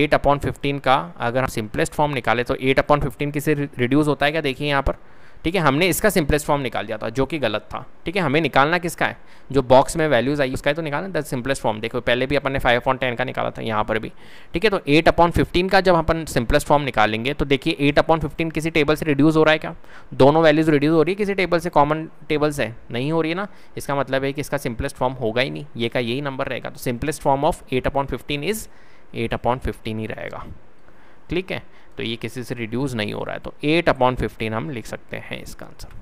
एट अपॉन फिफ्टीन का अगर हम सिंपलेस्ट फॉर्म निकाले तो एट अपॉन फिफ्टीन किसे रिड्यूस होता है क्या देखिए यहाँ पर ठीक है हमने इसका सिंपलेस्ट फॉर्म निकाल दिया था जो कि गलत था ठीक है हमें निकालना किसका है जो बॉक्स में वैल्यूज आई उसका है तो निकालना दैट सिंपलेस्ट फॉर्म देखो पहले भी अपन ने फाइव अपॉन टेन का निकाला था यहाँ पर भी ठीक है तो एट अपॉन फिफ्टीन का जब अपन सिंपलेस्ट फॉर्म निकालेंगे तो देखिए एट अपॉन फिफ्टीन किसी टेबल से रिड्यूस हो रहा है क्या दोनों वैल्यूज रिड्यूस हो रही है किसी टेबल से कॉमन टेबल से नहीं हो रही है ना इसका मतलब है कि इसका सिंपलेस्ट फॉर्म होगा ही नहीं ये का यही नंबर रहेगा तो simplest form of eight upon fifteen is eight upon fifteen ही रहेगा ठीक है तो ये किसी से रिड्यूस नहीं हो रहा है तो एट अपॉन फिफ्टीन हम लिख सकते हैं इसका आंसर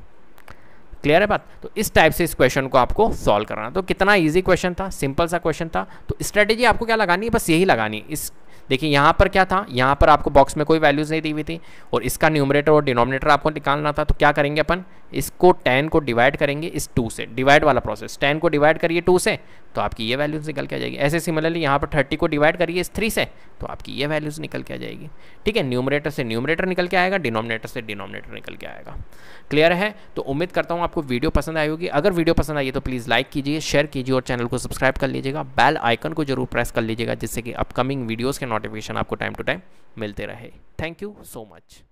क्लियर है बात तो इस टाइप से इस क्वेश्चन को आपको सॉल्व करना तो कितना ईजी क्वेश्चन था सिंपल सा क्वेश्चन था तो स्ट्रेटेजी आपको क्या लगानी है बस यही लगानी इस देखिए यहाँ पर क्या था यहाँ पर आपको बॉक्स में कोई वैल्यूज़ नहीं दी हुई थी और इसका न्यूमरेटर और डिनोमिनेटर आपको निकालना था तो क्या करेंगे अपन इसको टेन को डिवाइड करेंगे इस टू से डिवाइड वाला प्रोसेस टेन को डिवाइड करिए टू से तो आपकी ये वैल्यूज़ निकल के आ जाएगी ऐसे सिमिलरली यहाँ पर थर्टी को डिवाइड करिए इस थ्री से तो आपकी ये वैल्यूज़ निकल के आ जाएगी ठीक है न्यूमरेटर से न्यूमरेटर निकल के आएगा डिनोमिनेटर से डिनोमिनेटर निकल के आएगा क्लियर है तो उम्मीद करता हूँ आपको वीडियो पसंद आई होगी अगर वीडियो पसंद आई है तो प्लीज़ लाइक कीजिए शेयर कीजिए और चैनल को सब्सक्राइब कर लीजिएगा बेल आइकन को जरूर प्रेस कर लीजिएगा जिससे कि अपकमिंग वीडियोज़ के नोटिफिकेशन आपको टाइम टू टाइम मिलते रहे थैंक यू सो मच